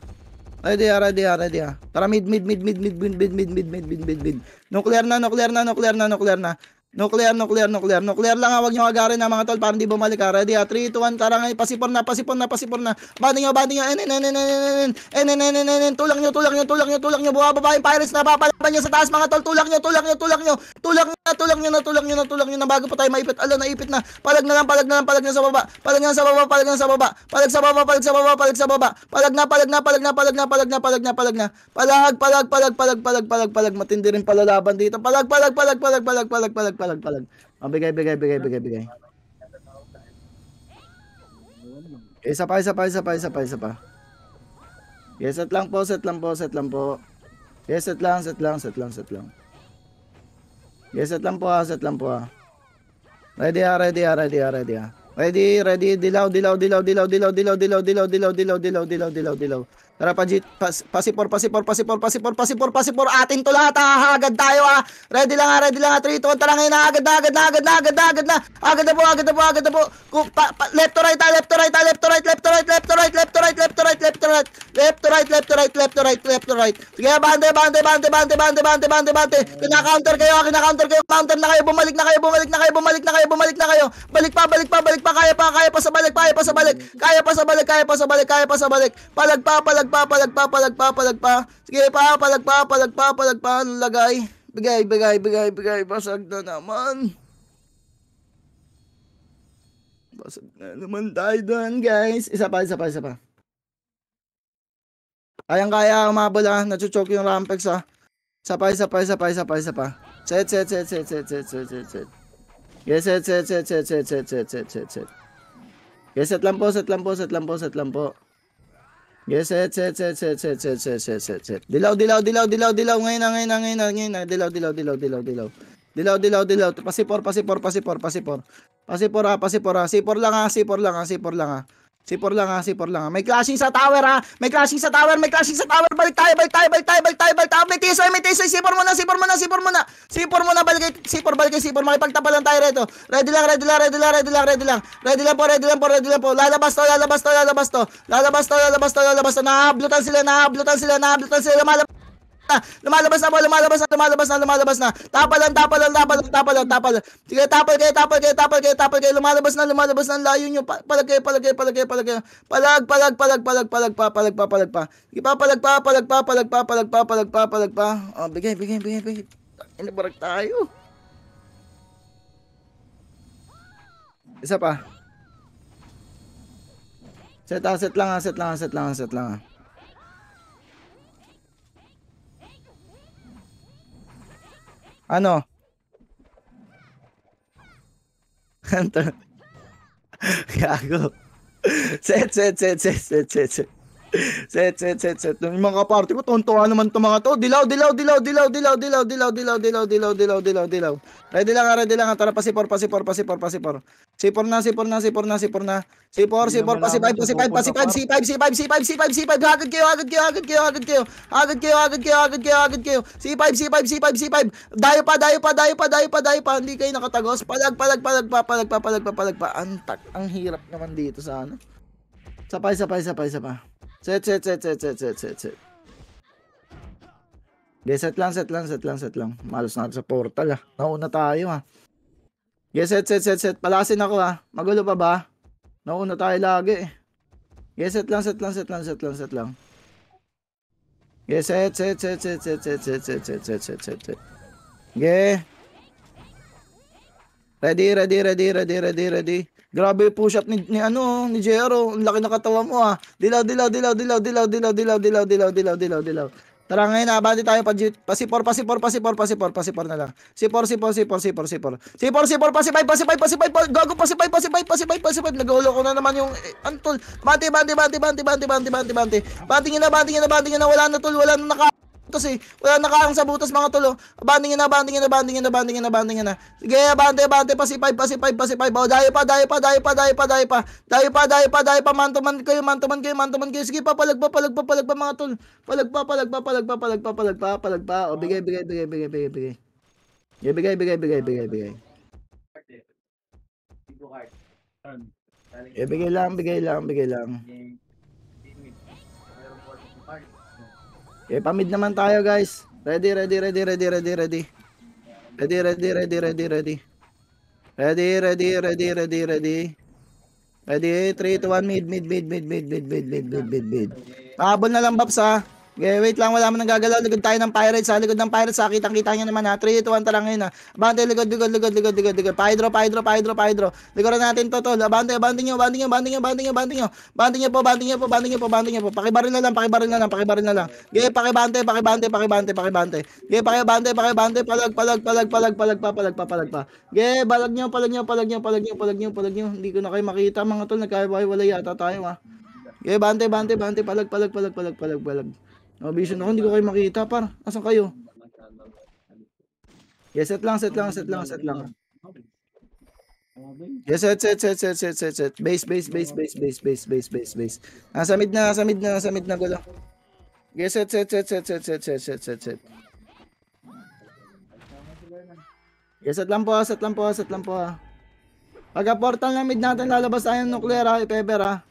B: Ready ah, ready ready ah. Tara mid, mid, mid, mid, mid, mid, mid, mid, mid, mid, mid, mid, mid. Nuclear na, nuclear na, nuclear na, nuclear na. Nuclear, nuclear, nuclear. Nuclear lang wag nyo agarin na mga tol para hindi bumalik Ready 3, 2, 1, tara ngayon. Pasipon na, pasipon na, pasipon na. Banding nyo, banding eh, eh, enen, enen, enen, enen, enen, enen, enen. Tulang nyo, tulang nyo, tulang nyo, tulang nyo. Buha babae, pirates na, papal pa niya sa taas mga tol. Tulak niyo, tulak niyo, tulak niyo. Tulak niyo, tulak niyo, tulak niyo, tulak niyo na bago pa tayo maipit. Ala, naipit na. Palag na lang, palag na lang, palag na sa baba. Palag na sa baba, palag na sa baba. Palag sa baba, palag sa baba, palag sa baba. Palag na, palag na, palag na, palag na, palag na, palag na, palag na. Palag, palag, palag, palag, palag, palag, palag. Matindi rin palalaban dito. Palag, palag, palag, palag, palag, palag, palag, palag, palag. Oh, bigay, bigay, bigay, bigay, bigay. Isa pa, isa pa, isa pa, isa pa, isa pa. Yes, set lang po, set lang po, set lang po. Yes, set lang, set lang, set lang, set lang. Yes, set lang po ha, set lang po ha. Ready ha, ready ha, ready ha, ready ha. Ready, ready, dilaw, dilaw, dilaw, dilaw, dilaw, dilaw, dilaw, dilaw, dilaw, dilaw, dilaw, dilaw, dilaw, dilaw. Tara, Pajit. Pas, pasipor, pasipor, pasipor, pasipor, pasipor, pasipor. Atin to lahat, ha? Agad tayo, ha? Ready lang, ha? Ready lang, ha? 3, 2, 1, tara ngayon, ha? Agad na, agad na, agad na, agad na, agad na. Agad na po, agad na po, agad na po. Kung, pa, pa, left to right, ha? Left to right, ha? Left to right, left to right, left to right, left to right, left to right, left to right. Left to right, left to right, left to right, left to right. Sige, bante, bante, bante, bante, bante, bante, bante, bante. Kina-counter kayo, ha? Kina-counter kayo. Counter na kayo, bumalik na kayo, bumalik na kayo, bumalik na kayo, bumalik na kayo. Balik pa, balik pa, balik pa, kaya pa, kaya pa sa balik, kaya pa sa balik. Kaya pa sa balik, kaya pa sa balik, kaya pa sa balik. Palag pa, palag pa, palag pa, palag pa, Sige pa, palag pa, palag pa, Anong lagay? Bigay, bigay, bigay, bigay. Basag na naman. Basag na naman tayo doon, guys. Isa pa, isa pa, isa pa. Ayang kaya umabol ha. yung Rampex ha. Isa pa, isa pa, isa pa, isa pa, isa pa. Set, set, set, set, set, set, set, set,
C: set. Yes, set, set, set, set, set, set, set, set, set, set. Yes, set lang po, set
B: lang po, set lang po, set lang po. Yes, set, set, set, set, set, set, set, set, set, set. Dilaw, dilaw, dilaw, dilaw, dilaw. Ngayon na, ngayon na, ngayon na, ngayon na. Dilaw, dilaw, dilaw, dilaw, dilaw. Dilaw, dilaw, dilaw. Pasipor, pasipor, pasipor, pasipor. Pasipor ha, pasipor ha. Sipor lang ha, sipor lang ha, sipor lang ha c lang ha, c lang ha. May clashing sa tower ha. May clashing sa tower, may clashing sa tower. Balik tayo, balik tayo, balik tayo, balik tayo, balik tayo. May TSI, may TSI. c muna, c muna, c muna. c muna, balik kay C4, balik kay c Makipagtapa lang tayo rito. Ready lang, ready lang, ready lang, ready lang, ready lang. Ready lang po, ready lang po, ready lang po. Lalabas to, lalabas to, lalabas to. Lalabas to, lalabas to, lalabas to. Nahablutan sila, nahablutan sila, nahablutan sila. Lumalabas na. Lumalabas na ball, lumalabas na, lumalabas na, lumalabas na. Tapal lang, tapal lang, tapal lang, tapal lang, tapal. Sige, tapal kayo, tapal kayo, tapal kayo, tapal kayo. Lumalabas na, lumalabas na. Layo nyo. Palagay, palagay, palagay, palagay. Palag, palag, palag, palag, palag, pa, palag, pa, palag, pa. Sige, pa, palag, pa, palag, pa, palag, pa, palag, pa, palag, pa, palag, pa. Oh, bigay, bigay, bigay, bigay. Inabarag tayo. Isa pa. Set, set lang, set lang, set lang, set lang. Ano? Hunter. Gago. set, set, set, set, set, set, set set, set, set, set. Yung mga party ko, tontuwa naman to mga to. Dilaw, dilaw, dilaw, dilaw, dilaw, dilaw, dilaw, dilaw, dilaw, dilaw, dilaw, dilaw, dilaw. Ready lang, ready lang. Tara, pasipor, pasipor, pasipor, pasipor. Sipor na, sipor na, sipor na, sipor na. Sipor, sipor, pasipay, pasipay, pasipay, sipay, sipay, sipay, sipay, sipay. Agad kayo, agad kayo, agad kayo, agad kayo. Agad kayo, agad kayo, agad kayo, agad kayo. Sipay, sipay, sipay, sipay. Dayo pa, dayo pa, dayo pa, dayo pa, dayo pa. Hindi kayo nakatagos. Palag, palag, palag, pa, palag, pa, palag, pa, palag, pa. Antak. Ang hirap naman dito sa ano. Sapay, sapay, sapay, sapay. Set, set, set, set, set, set, set, set. Okay, set lang, set lang, set lang, set lang. Malos na sa portal ah. Nauna tayo ah. Okay, set, set, set, set. Palasin ako ah. Magulo pa ba? Nauna tayo lagi eh. Okay, set lang, set lang, set lang, set lang, set lang. Okay, set,
C: set, set, set, set, set, set, set, set, set, set, set, set. Okay.
B: Ready, ready, ready, ready, ready, ready. Grabe push up ni, ni ano, ni Jero. Ang laki ng katawa mo ah. Dilaw, dilaw, dilaw, dilaw, dilaw, dilaw, dilaw, dilaw, dilaw, dilaw, dilaw, dilaw. Tara ngayon, abante tayo pa pasipor pasipor pasipor pasipor pasipor na lang. Sipor sipor sipor sipor sipor. Sipor sipor pasipay pasipay pasipay gago pasipay pasipay pasipay pasipay Nagulo ko na naman yung antol. Bante bante bante bante bante bante bante bante. Bantingin na bantingin na bantingin na wala na tol wala na naka kasi eh, wala na kaang sa butas mga tolo. Oh. Abandingin na, abandingin na, abandingin na, abandingin na, abandingin na. Sige, abante, abante, pasipay, pasipay, pasipay. Oh, dayo pa, dayo pa, dayo pa, dayo pa, dayo pa. Dayo pa, dayo pa, dayo pa, mantuman kayo, mantuman kayo, mantuman kayo. Sige pa, palag palag pa pa palag pa mga tol. palag pa palag pa palag pa O, oh, bigay, bigay, bigay, bigay, bigay, bigay. Bigay, bigay, bigay, bigay, bigay, bigay. Ibigay lang, bigay lang, bigay lang. Okay, eh, pamid naman tayo guys. Ready, ready, ready, ready, ready, ready. Ready, ready, ready, ready, ready. Ready, ready, ready, ready, ready. Ready, 3 to 1, mid, mid, mid, mid, mid, mid, mid, mid, mid, mid, mid. Pahabol na lang, Babs, ha? Okay, eh, wait lang, wala man nang gagalaw. Ligod tayo ng Pirates. Sa Ligod ng Pirates, ha? kitang-kita niyo naman ha. 3, 2, 1, tara ngayon ha. Abante, ligod, ligod, ligod, ligod, ligod, ligod. Paidro, paidro, paidro, Ligod na natin to, tol. Abante, abante nyo, abante nyo, abante nyo, abante nyo, abante nyo. Abante nyo po, abante nyo po, abante nyo po, abante nyo po. Pakibaril na lang, pakibaril na lang, pakibaril na lang. Okay, pakibante, pakibante, pakibante, pakibante. Okay, pakibante, pakibante, palag, palag, palag, palag, palag, pa, palag, pa, palag, pa. Okay, balag nyo, palag nyo, palag nyo, palag nyo, palag nyo, palag nyo. Hindi ko na kayo makita, mga tol. Nagkaiwala yata tayo, ha. Okay, bante, bante, bante, palag, palag, palag, palag, palag, palag. No vision ako, hindi ko kayo makita par. Asan kayo? Yes, set lang, set lang, set lang, set lang.
C: Yes, set, set, set, set, set, set, set. Base, base, base, base, base, base,
B: base, base, base. Nasa mid na, nasa mid na, nasa mid na gulo. Yes, set, set, set, set, set, set, set, set, set, set. Yes, set lang po, set lang po, set lang po. Pagka portal na mid natin, lalabas tayo ng nuclear ha, if ha.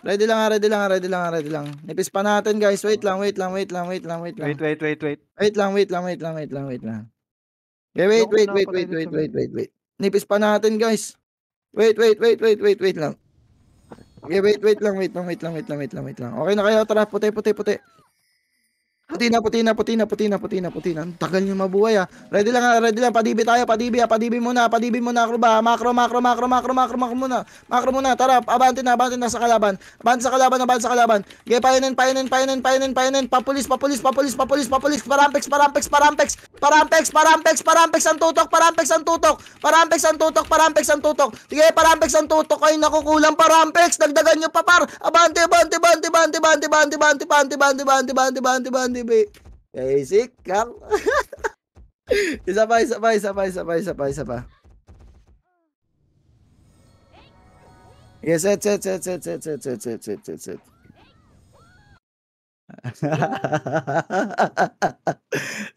B: Ready lang, ready lang, ready lang, ready lang. Nipis pa natin, guys. Wait lang, wait lang, wait lang, wait lang, wait lang. Wait, wait, wait, wait. Wait lang, wait lang, wait lang, wait lang, wait lang. Okay, wait, wait, wait, wait, wait, wait, wait, wait. Nipis pa natin, guys. Wait, wait, wait, wait, wait, wait lang. Okay, wait, wait lang, wait lang, wait lang, wait lang, wait lang, wait lang. Okay na kayo, tara, puti, puti, puti. Puti na, puti na, puti na, puti na, puti na, puti na. Tagal niyo mabuhay ah. Ready lang ready lang. Padibi tayo, padibi ah, padibi muna, padibi muna, akro ba? Macro, macro, macro, macro, macro, macro muna. Macro muna, tara, abante na, abante na sa kalaban. Abante sa kalaban, abante sa kalaban. Ge, painin, painin, painin, painin, painin. Papulis, papulis, papulis, papulis, papulis. Parampex, parampex, parampex. Parampex, parampex, parampex ang tutok, parampex ang tutok. Parampex ang tutok, parampex ang tutok. Sige, parampex ang tutok. Ay, nakukulang parampex. Dagdagan niyo pa par. Abante, abante, abante, abante, abante, abante, abante, abante, abante, abante, abante, abante, abante, di ba? Basic lang. isa pa, isa pa, isa pa, isa pa, isa
C: pa, isa pa. Yes, set, set, set, set, set, set, set, set, set, set, set.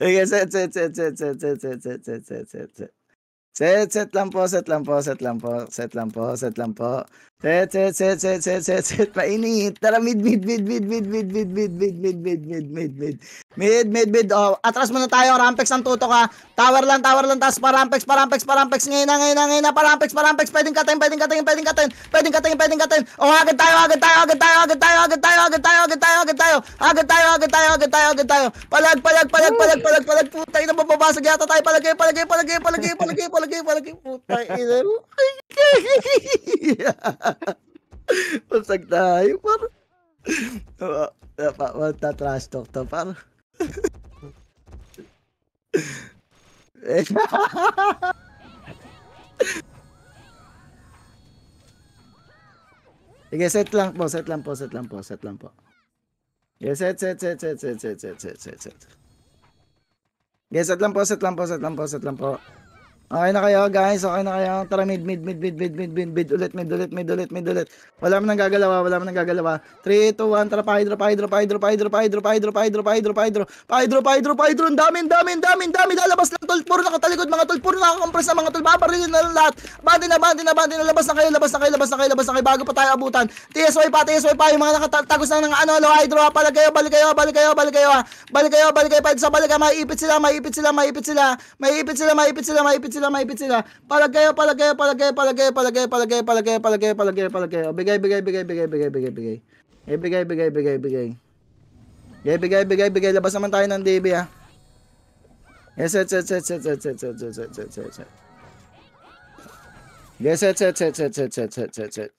C: okay, set, set, set, set, set, set, set, set, set, set, set, set. Set, set lang po, set lang po, set lang po, set lang po, set lang po. Set, set, set,
B: set, set, set, set, mainit. Tara, mid, mid, mid, mid, mid, mid, mid, mid, mid, mid, mid, mid, mid, mid. Mid, mid, mid. Oh, atras muna tayo. Rampex ang tutok ka. Tower lang, tower lang. Tapos parampex, parampex, parampex. Ngayon na, ngayon na, ngayon na. Parampex, parampex. Pwedeng katayin, pwedeng katayin, pwedeng katayin. Pwedeng katayin, pwedeng katayin. Oh, agad tayo, agad tayo, agad tayo, agad tayo, agad tayo, agad tayo, agad tayo, agad tayo. Agad tayo, agad tayo, agad tayo, agad tayo. Palag, palag, palag, palag, palag, palag. Putay na mababasag yata tayo. Palagay, palagay, palagay, palagay, palagay, palagay, palagay. Putay. Pasag tayo. Parang. Tatrash talk to. Parang.
C: Sige, set lang po, set lang po, set lang po, set lang po. Yes, set, set, set, set, set, set,
B: set, set, set. Yes, set lang po, set lang po, set lang po, set lang po. Set lang po. Okay na kayo guys, okay na kayo. Tara mid, mid, mid, mid, mid, mid, mid, mid, ulit, mid, ulit, mid, ulit, mid, ulit. Wala man nang gagalawa, wala man nang gagalawa. 3, 2, 1, tara pa hydro, pa hydro, pa hydro, pa hydro, pa hydro, pa hydro, pa hydro, pa hydro, pa hydro, pa hydro, pa hydro, pa hydro, ang dami, dami, dami, dami, lalabas na tol, puro nakatalikod mga tol, puro nakakompress na mga tol, babarilin na lahat. Bandi na, bandi na, bandi na, labas na kayo, labas na kayo, labas na kayo, labas na kayo, bago pa tayo abutan. TSY pa, TSY pa, yung mga nakatagos na ng ano, low hydro, palag kayo, balik kayo, balik kayo, balik kayo, balik kayo, balik kayo, pwede sa balik ka, maiipit sila, maiipit sila, maiipit sila, maiipit sila, maiipit sila, maiipit sila, maiipit sila, palag kayo, palag kayo, palag kayo, palag kayo, palag kayo, palag kayo, palag kayo, palag kayo, palag kayo, palag kayo, bigay, bigay, bigay, bigay, bigay, bigay, bigay, eh, bigay, bigay, bigay, bigay, bigay, bigay, bigay, bigay, labas naman tayo ng DB ah. Yes, yes, yes, yes, yes, yes, yes, yes, yes, yes, yes, yes, yes.
C: Yes, set, set, set, set, set, set, set, set, set.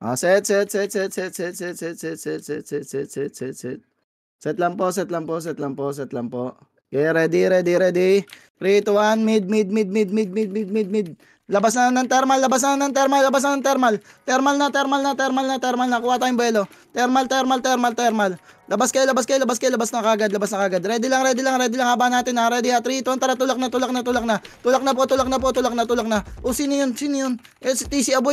C: Ah, set, set, set, set, set, set, set, set, set, set, set, set, set, set, set, set.
B: Set lang po, set lang po, set lang po, set lang po. Okay, ready, ready, ready. 3, 2, 1, mid, mid, mid, mid, mid, mid, mid, mid, mid. Labas na ng thermal, labas na ng thermal, labas na ng thermal. Thermal na, thermal na, thermal na, thermal na. Kuha tayong belo. Thermal, thermal, thermal, thermal. Labas kayo, labas kayo, labas kayo, labas na kagad, labas na kagad. Ready lang, ready lang, ready lang. Haba natin ha, ready ha. 3, 2, tara, tulak na, tulak na, tulak na. Tulak na po, tulak na po, tulak na, tulak na. O, sino yun, sino yun? Eh, si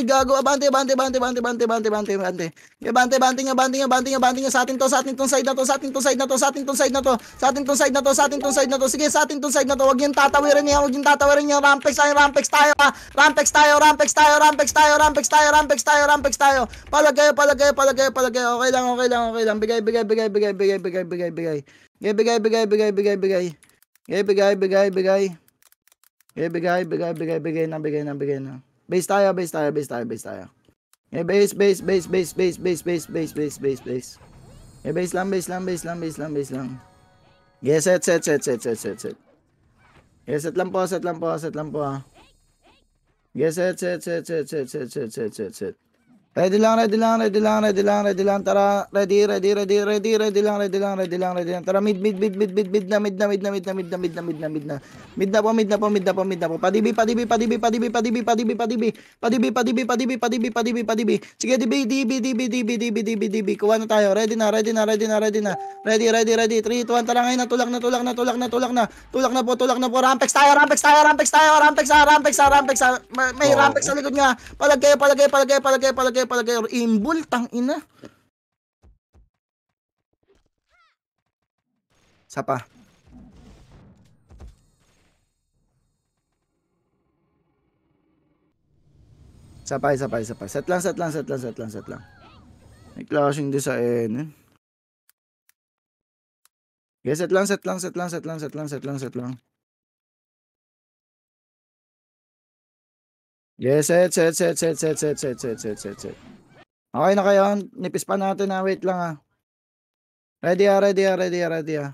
B: gago. Abante, ah, abante, abante, abante, abante, abante, abante, abante. Abante, abante nga, abante nga, abante nga, abante nga. Sa atin to, sa atin tong side na to, sa atin tong side na to, sa atin tong side na to. Sa atin tong side na to, sa atin tong side na to. Sige, sa atin tong side na to. Huwag yung tatawirin niya, huwag yung tatawirin niya. Rampex tayo, rampex tayo ha. Rampex tayo, rampex tayo, rampex tayo, rampex tayo, rampex tayo, rampex tayo. Palag kayo, palag kayo, palag kayo, palag kayo. Okay lang, okay lang, okay lang. Bigay, bigay, bigay, bigay, bigay, bigay, bigay, bigay. Bigay, bigay, bigay, bigay, bigay, bigay. Bigay, bigay, bigay, bigay. Bigay, bigay, bigay, bigay, bigay na, bigay na, bigay na. Base tayo, base tayo, base tayo, base tayo. Bigay, base, base, base, base, base, base, base, base, base, base, base. Bigay, base lang, base lang,
C: base lang, base lang, base lang. Yes, set, set, set, set, set, set, set. Yes, set lang po, set lang po, set lang po. Yes, set, set, set, set, set, set, set, set, set, set.
B: Ready lang, ready lang, ready lang, ready lang, ready lang. Tara, ready, ready, ready, ready, ready lang, ready lang, ready lang, ready lang. Tara, mid, mid, mid, mid, mid, mid na, mid na, mid na, mid na, mid na, mid na, mid na, mid na. Mid na po, mid na po, mid na po, mid na po. Padibi, padibi, padibi, padibi, padibi, padibi, padibi. Padibi, padibi, padibi, padibi, padibi, padibi. Sige, dibi, dibi, dibi, dibi, dibi, dibi, dibi. Kuha na tayo. Ready na, ready na, ready na, ready na. Ready, ready, ready. 3, 2, 1. Tara ngayon, natulak na, tulak na, tulak na, tulak na. Tulak na po, tulak na po. Rampex tayo, rampex tayo, rampex tayo, rampex tayo, rampex tayo, rampex tayo. May rampex sa likod nga. Palagay, palagay, palagay, palagay, palagay palagay kayo imbol tang ina. sapa sapa sapa pa, Set lang, set lang, set lang, set lang, set lang. May clashing din sa N. Eh.
A: Okay, set lang, set lang, set lang, set lang, set lang, set lang, set lang. Yes, set, set, set, set, set, set, set, set, set, set, set. Okay na kayo. Nipis pa natin ha. Wait lang ha. Ready
B: ha, ready ha, ready ha, ready ha.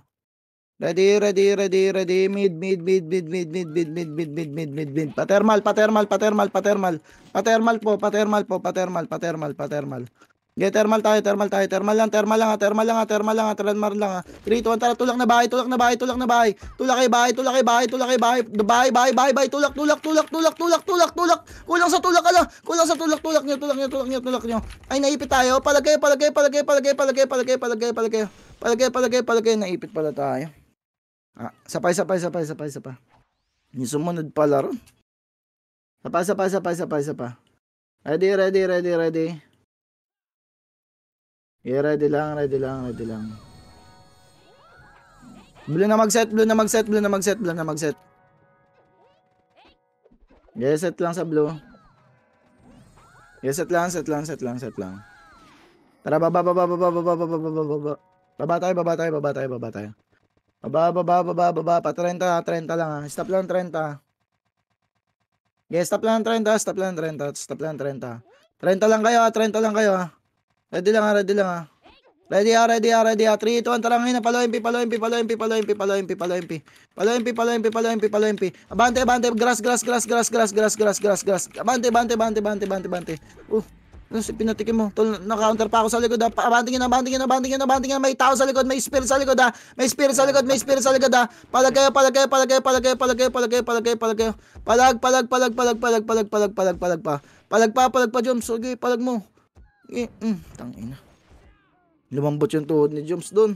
B: Ready, ready, ready, ready. Mid, mid, mid, mid, mid, mid, mid, mid, mid, mid, mid, mid, mid. Pathermal, pathermal, pathermal, pathermal. Pathermal po, pathermal po, pathermal, pathermal, pathermal. Okay, thermal tayo, thermal tayo, thermal lang, thermal lang, ah, thermal lang, ah, thermal lang, ah, thermal lang. 3, 2, 1, tara, tulak na bahay, tulak na bahay, tulak na bahay. Tulak kay bahay, tulak kay bahay, tulak kay bahay, bahay, bahay, bahay, bahay, tulak, tulak, tulak, tulak, tulak, tulak, tulak. Kulang sa tulak, ala, kulang sa tulak, tulak niyo, tulak niyo, tulak niyo, tulak niyo. Ay, naipit tayo, palagay, palagay, palagay, palagay, palagay, palagay, palagay, palagay, palagay, palagay, palagay, naipit pala tayo. Ah, sapay, sapay, sapay, sapay, sapay. Yung sumunod pala ron. Sapay, sapay, sapay, sapay, sapay. Ready, ready,
C: ready, ready.
B: Yeah, ready lang, ready lang, ready lang. Blue na mag-set, blue na mag-set, blue na mag-set, blue na mag-set. Yeah, set lang sa blue. Yeah, set lang, set lang, set lang, set lang. Tara, baba, baba, baba, baba, baba, baba, baba. Baba tayo, baba tayo, baba tayo, baba tayo. Baba, baba, baba, baba. Pa 30, 30 lang ha. Ah. Stop lang 30. Yeah, stop lang 30, stop lang 30, stop lang 30. 30 lang kayo ha, ah, 30 lang kayo ha. Ah. Ready lang ha, ready lang ha. Ready ha, ready ha, ready ha. 3, 2, 1, tara ngayon. Palo MP, palo MP, palo MP, palo MP, palo MP, palo MP. Palo MP, palo MP, palo MP, palo MP. Abante, abante, grass, grass, grass, grass, grass, grass, grass, grass, grass. Abante, abante, abante, abante, abante, abante. Uh, Tapos pinatikin mo. Tol, naka-counter pa ako sa likod ha. abante abantingin, abante abantingin. May tao sa likod, may spirit sa likod ha. May spirit sa likod, may spirit sa likod ha. Palagay, palagay, palagay, palagay, palagay, palagay, palagay, palagay. Palag, palag, palag, palag, palag, palag, palag, palag, palag pa. Palag pa, palag pa, Jom. Sige, palag mo. Eh, mm, tangina. Lumambot yung tuhod ni Jumps doon.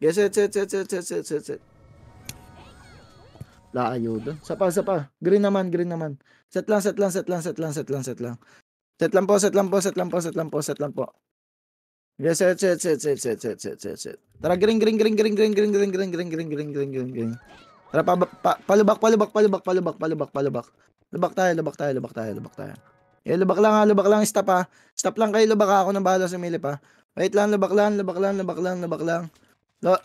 B: Yes, yes, yes, yes, yes, yes, yes, yes. set. Laayo doon. Sapa, sapa. Green naman, green naman. Set lang, set lang, set lang, set lang, set lang, set lang. Set lang po, set lang po, set lang po, set lang po, set lang po. Yes, set, set, set, set, set, set, set, set, set. Tara, green, green, green, green, green, green, green, green, green, green, green, green, green, green. Tara, palubak, palubak, palubak, palubak, palubak, palubak, palubak. Labak tayo, labak tayo, labak tayo, lubak tayo. Yeah, lubak lang ha, lubak lang, stop ha. Stop lang kayo, lubak ha. Ako nang bahala sa milip ha. Wait lang, lubak lang, lubak lang, lubak lang, lubak lang. Lo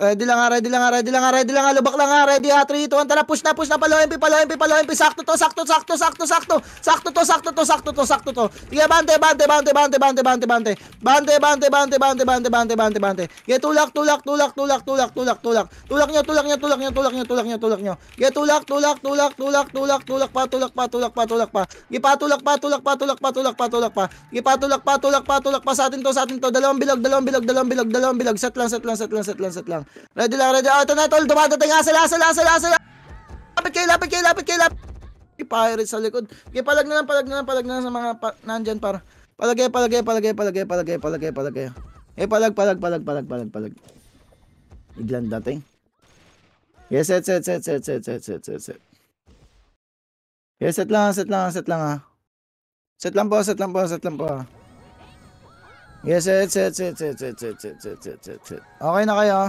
B: Ready lang ha, ready lang ha, ready lang ha, ready lang ha, lubak lang ha, ready ha, 3, 2, 1, tara, push na, push na, palo MP, palo MP, palo MP, sakto to, sakto, sakto, sakto, sakto, sakto to, sakto to, sakto to, sakto to, sige, bante, bante, bante, bante, bante, bante, bante, bante, bante, bante, bante, bante, bante, bante, bante, sige, tulak, tulak, tulak, tulak, tulak, tulak, tulak, tulak nyo, tulak nyo, tulak nyo, tulak nyo, tulak nyo, tulak nyo, sige, tulak, tulak, tulak, tulak, tulak, tulak pa, tulak pa, tulak pa, tulak pa, sige, patulak, patulak, patulak, patulak, patulak pa, sige, patulak, patulak, patulak pa, sa atin to, sa atin to, dalawang bilog, dalawang bilog, dalawang bilog, dalawang bilog, set lang, set lang, set lang, set lang, set lang, Ready lang, ready. Oh, ito na, tol. Dumadating. Asal, asal, asal, asal. Lapit kayo, lapit kayo, lapit kayo, lapit. Pirate sa likod. Okay, palag na lang, palag na lang, palag na lang sa mga pa- nandyan para. Palagay, palagay, palagay, palagay, palagay, palagay, palagay. Eh, palag, palag, palag, palag, palag, palag. Iglan dating. Yes, set, set, set, set,
C: set, set, set, set, set. Yes, set lang, set lang, set lang ha.
B: Set lang po, set lang po, set lang po ha.
C: Yes, set, set, set, set, set, set, set, set, set, set.
B: Okay na kayo ha.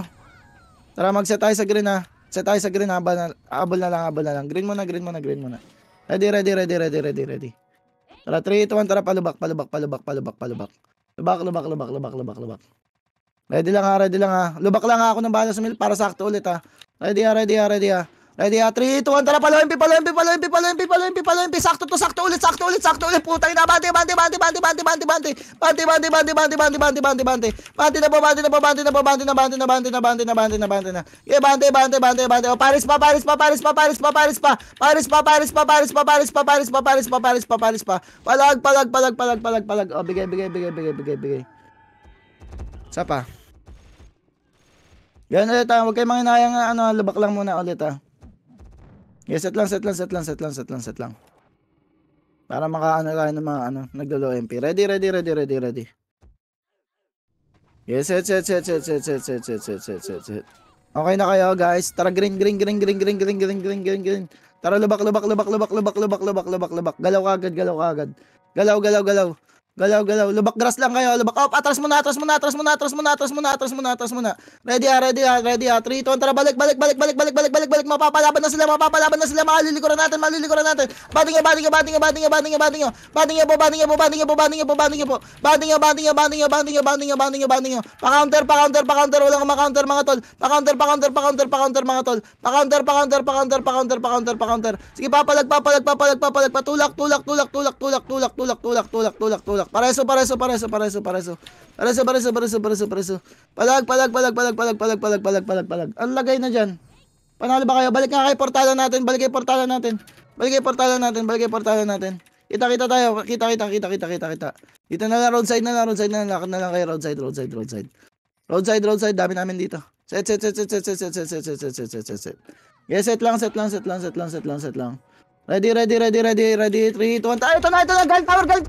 B: Tara, mag-set tayo sa green ha. Set tayo sa green, habal na, habal na lang, habal na lang. Green muna, green muna, green muna. Ready, ready, ready, ready, ready, ready. Tara, 3, 2, 1, tara, palubak, palubak, palubak, palubak, palubak. Lubak, lubak, lubak, lubak, lubak, lubak. Ready lang ha, ready lang ha. Lubak lang ha ako ng bahala sa mil para sakto ulit ha. Ready ha, ready ha, ready ha. Ready at 3, 2, 1, tara, palo MP, palo MP, palo MP, palo MP, palo MP, palo MP, sakto to, sakto ulit, sakto ulit, sakto ulit, putang ina, bante, bante, bante, bante, bante, bante, bante, bante, bante, bante, bante, bante, bante, bante, bante, bante na po, bante na po, bante na po, bante na, bante na, bante na, bante na, bante na, bante na, yeah, bante, bante, bante, bante, oh, paris pa, paris pa, paris pa, paris pa, paris pa, paris pa, paris pa, paris pa, paris pa, paris pa, paris pa, paris pa, paris pa, palag, palag, palag, palag, palag, palag, oh, bigay, bigay, bigay, bigay, bigay, bigay, sa pa, yan ulit ha, huwag kayo manginayang ano, lubak lang muna ulit ha. Yeah, set lang, set lang, set lang, set lang, set lang, set lang. Para makaano tayo ng mga ano, naglo MP. Ready, ready, ready, ready, ready. Yes, set, set,
C: set, set, set, set, set, set, set, set, set, set.
B: Okay na kayo, guys. Tara, green, green, green, green, green, green, green, green, green, green. Tara, lubak, lubak, lubak, lubak, lubak, lubak, lubak, lubak, lubak. Galaw ka agad, galaw ka agad. Galaw, galaw, galaw. Galaw, galaw. Lubak grass lang kayo. Lubak up. Atras muna, atras muna, atras muna, atras muna, atras muna, atras muna, atras muna. Ready ah, ready ah, ready ah. 3, 2, tara balik, balik, balik, balik, balik, balik, balik, balik. Mapapalaban na sila, mapapalaban na sila. Malilikuran natin, malilikuran natin. Bating yan, bating yan, bating yan, bating yan, bating yan, bating yan. Bating yan po, bating yan po, bating yan po, bating yan po, bating yan po. Bating yan, bating yan, bating yan, bating yan, bating yan, bating yan, bating yan. Pa-counter, pa-counter, pa-counter. Walang ma-counter mga tol. Pa-counter, pa-counter, pa-counter, pa-counter mga tol. Pa-counter, pa-counter, pa-counter, pa-counter, pa-counter, pa-counter. Sige, papalag, papalag, papalag, papalag. Patulak, tulak, tulak, tulak, tulak, tulak, tulak, tulak, tulak, tulak. Pareso, pareso, pareso, pareso, pareso. Pareso, pareso, pareso, pareso, pareso. Palag, palag, palag, palag, palag, palag, palag, palag, palag, palag. Ang lagay na dyan. Panalo ba kayo? Balik nga kay portala natin, balik kay portala natin. Balik kay portala natin, balik kay portala natin. Kita kita tayo, kita kita kita kita kita kita. Dito na lang roadside na lang roadside na lang na lang kay roadside roadside roadside. Roadside roadside dami namin dito. Set set set set set set set set set set set set set set. Yes, set lang set lang set lang set lang set lang set lang. Ready ready ready ready ready 3 2 1. Ito na ito na gun power gun.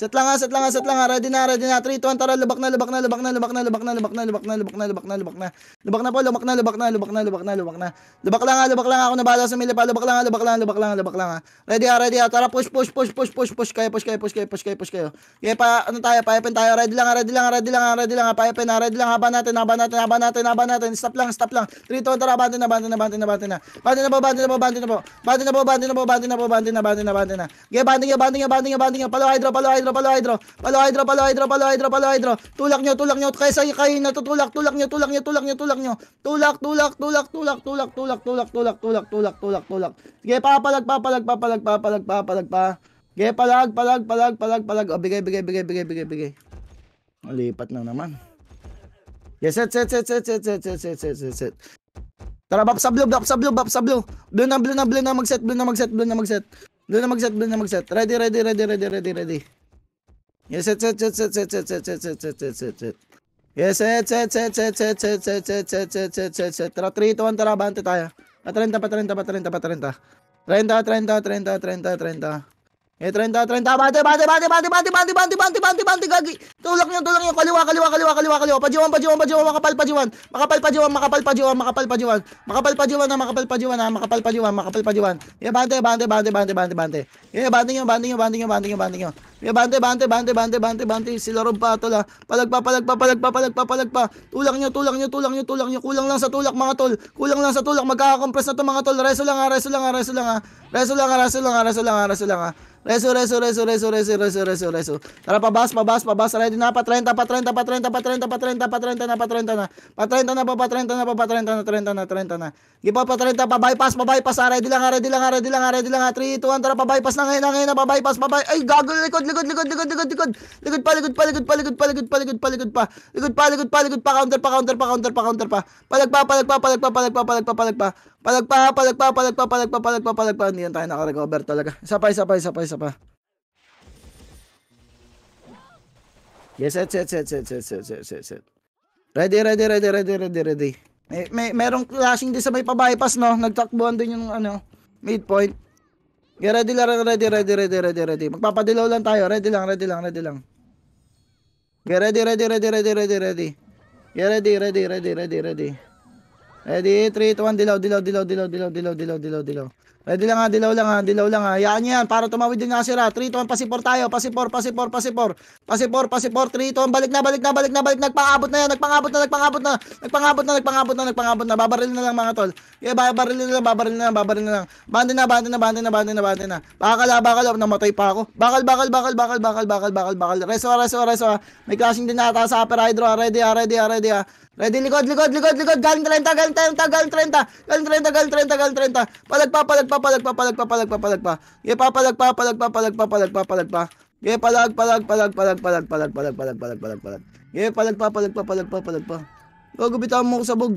B: Set lang ha, set lang ha, set lang ha. Ready na, ready na. 3, 2, 1, tara. Lubak na, lubak na, lubak na, lubak na, lubak na, lubak na, lubak na, lubak na, lubak na, lubak na. Lubak na po, lubak na, lubak na, lubak na, lubak na, lubak na. Lubak lang ha, lubak lang ha. Ako na bahala sa mili pa. Lubak lang ha, lubak lang, lubak lang, lubak lang ha. Ready ha, ready ha. Tara, push, push, push, push, push, push. Kaya, push, kaya, push, kaya, push, kaya, push, kaya. Kaya pa, ano tayo, payapin tayo. Ready lang ha, ready lang ha, ready lang ha, ready lang ha. Payapin ha, ready lang. Haba natin, haba natin, haba natin, haba natin. Stop lang, stop lang. 3, 2, 1, tara. Bante na, bante na, bante na, bante na. Bante na po, bante na po, bante na po. Bante na po, bante na po, bante na po, bante na, bante na, bante na. Kaya, bante, bante, bante, bante, bante. Palo hydro, palo hydro hydra, palo hydra. Palo hydra, palo hydra, palo hydra, palo hydra. Tulak nyo, tulak nyo. Kaysa kayo natutulak, tulak nyo, tulak nyo, tulak nyo, tulak nyo. Tulak, tulak, tulak, tulak, tulak, tulak, tulak, tulak, tulak, tulak, tulak, tulak. Sige, papalag, papalag, papalag, papalag, papalag, pa. Sige, palag, palag, palag, palag, palag. O, bigay, bigay, bigay, bigay, bigay, bigay. Lipat na naman. Yes, set, set, set, set, set, set, set, set, set, set, set. Tara, bap sa blue, bap sa blue, bap sa blue. Blue na, blue na, blue na, mag-set, blue na, magset, set blue na, mag Blue na mag blue na mag Ready, ready, ready, ready, ready, ready. Yes, it's it, it's it, it's it, it's it, it's it, it's it, it. Yes, it's it, it's it, it's it, it's it, it's it, it's it, it. Tara, 3, 2, 1, tara, bante tayo. Pa 30, pa 30, pa 30, pa 30. 30, 30, 30, 30. Eh, 30, 30. Bate, bate, bate, bate, bate, bate, bate, bate, bate, bate, gagi. Tulak nyo, tulak nyo. Kaliwa, kaliwa, kaliwa, kaliwa, kaliwa. Pajiwan, pajiwan, pajiwan, makapal, pajiwan. Makapal, pajiwan, makapal, pajiwan, makapal, pajiwan. Makapal, pajiwan, na, makapal, pajiwan, na, makapal, pajiwan, makapal, pajiwan. Yeah, bante, bante, bante, bante, bante, bante. Yeah, bante nyo, bante nyo, bante nyo, bante nyo, bante nyo. Yeah, bante, bante, bante, bante, bante, bante. Sila ron pa, tula. Ah. Palagpa, palagpa, palagpa, palagpa, palagpa. Tulak nyo, tulak nyo, tulak nyo, tulak nyo. Kulang lang sa tulak, mga tol. Kulang lang sa tulak. Magkakakompress na to, mga tol. Reso lang, ha, ah, reso lang, ha, ah, reso lang, ha. Reso lang, ha, reso lang, ha, reso lang, ha, reso lang, lang, lang, lang, lang, ha. Reso, reso, reso, reso, reso, reso, reso, reso. Tara, pabas, pabas, pabas. Ready na, pa 30, pa 30, pa 30, pa 30, pa 30, pa 30 na, pa 30 na. Pa 30 na, pa 30 na, pa 30 na, 30 na, 30 na. Gipa pa 30, pa bypass, pa bypass. Ah, ready lang, ah, ready lang, ah, ready lang, ready lang. 3, 2, 1, tara, pa bypass na ngayon, ngayon, pa bypass, pa bypass. Ay, gago, likod, likod, likod, likod, likod, likod. Likod pa, likod pa, likod pa, likod pa, likod pa, likod pa, likod pa. Likod pa, likod pa, likod pa, counter pa, counter pa, counter pa, counter pa. palag pa, palag pa, palagpa, palagpa. Palagpa, palagpa, palagpa, palagpa, palagpa, palagpa. Hindi tayo nakarecover talaga. Isa pa, isa pa, isa pa, isa pa. Yes, set, set, set, set, set, set, set, set, set. Ready, ready, ready, ready, ready, ready. May, may, merong clashing din sa may pa-bypass, no? Nagtakbuhan din yung, ano, midpoint. Yeah, ready lang, ready, ready, ready, ready, ready. Magpapadilaw lang tayo. Ready lang, ready lang, ready lang. Yeah, ready, ready, ready, ready, ready, ready. Yeah, ready, ready, ready, ready, ready. Ready? 3, 2, 1. Dilaw, dilaw, dilaw, dilaw, dilaw, dilaw, dilaw, dilaw, dilaw. Ready lang ha, ah, dilaw lang ha, ah, dilaw lang ah. ha. Yaan yan, para tumawid din nga sira. 3, 2, 1, pasipor tayo. Pasipor, pasipor, pasipor. Pasipor, pasipor, 3, 2, 1. Balik na, balik na, balik na, balik. Nagpangabot na yan, nagpangabot na, nagpangabot na. Nagpangabot na, nagpangabot na, nagpangabot na. Babaril na lang mga tol. Yeah, babaril na lang, babaril na lang, babaril na lang. Bande na, bande na, bande na, bande na, bande na. Bakal, bakal, namatay pa ako. Bakal, bakal, bakal, bakal, bakal, bakal, bakal, bakal. Reso, reso, reso. May clashing din nata sa upper hydro. Ready, ready, ready. Ready, likod, likod, likod, likod. Galing 30, galing 30, galing 30. Galing 30, galing 30, galing 30. Palagpa, palagpa, palagpa, palagpa, palagpa, palagpa. Ye, papalagpa, palagpa, palagpa, palagpa, palagpa. Ye, palag, palag, palag, palag, palag, palag, palag, palag, palag, palag, palag. Ye, palagpa, palagpa, palagpa, palagpa. Gago, bitawan mo ko sa bog.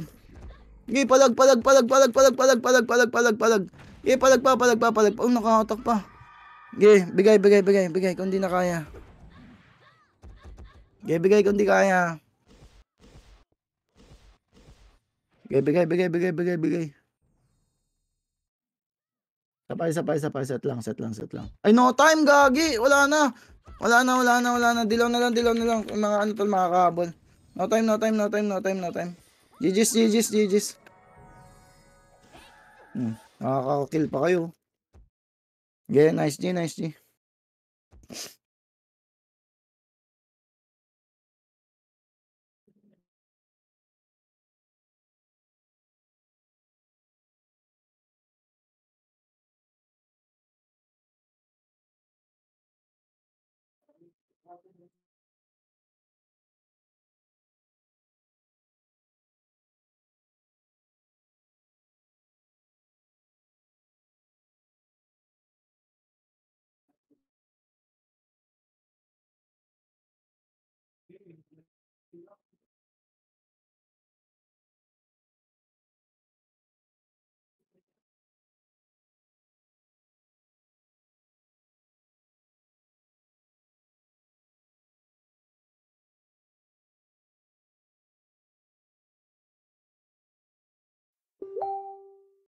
B: Ye, palag, palag, palag, palag, palag, palag, palag, palag, palag, palag. Ye, palagpa, palagpa, palagpa. Oh, nakahatak pa. Ye, bigay, bigay, bigay, bigay. Kung di na kaya. Ye, bigay kung di kaya. Bigay, bigay, bigay, bigay, bigay. Sapay, sapay, sapay. Set lang, set lang, set lang. Ay, no time, gagi. Wala na. Wala na, wala na, wala na. Dilaw na lang, dilaw na lang. Mga ano tol, mga kahabol. No time, no time, no time, no time, no time. GG's, GG's, GG's.
A: Hmm. Nakaka-kill pa kayo. Yeah, nice G, nice G.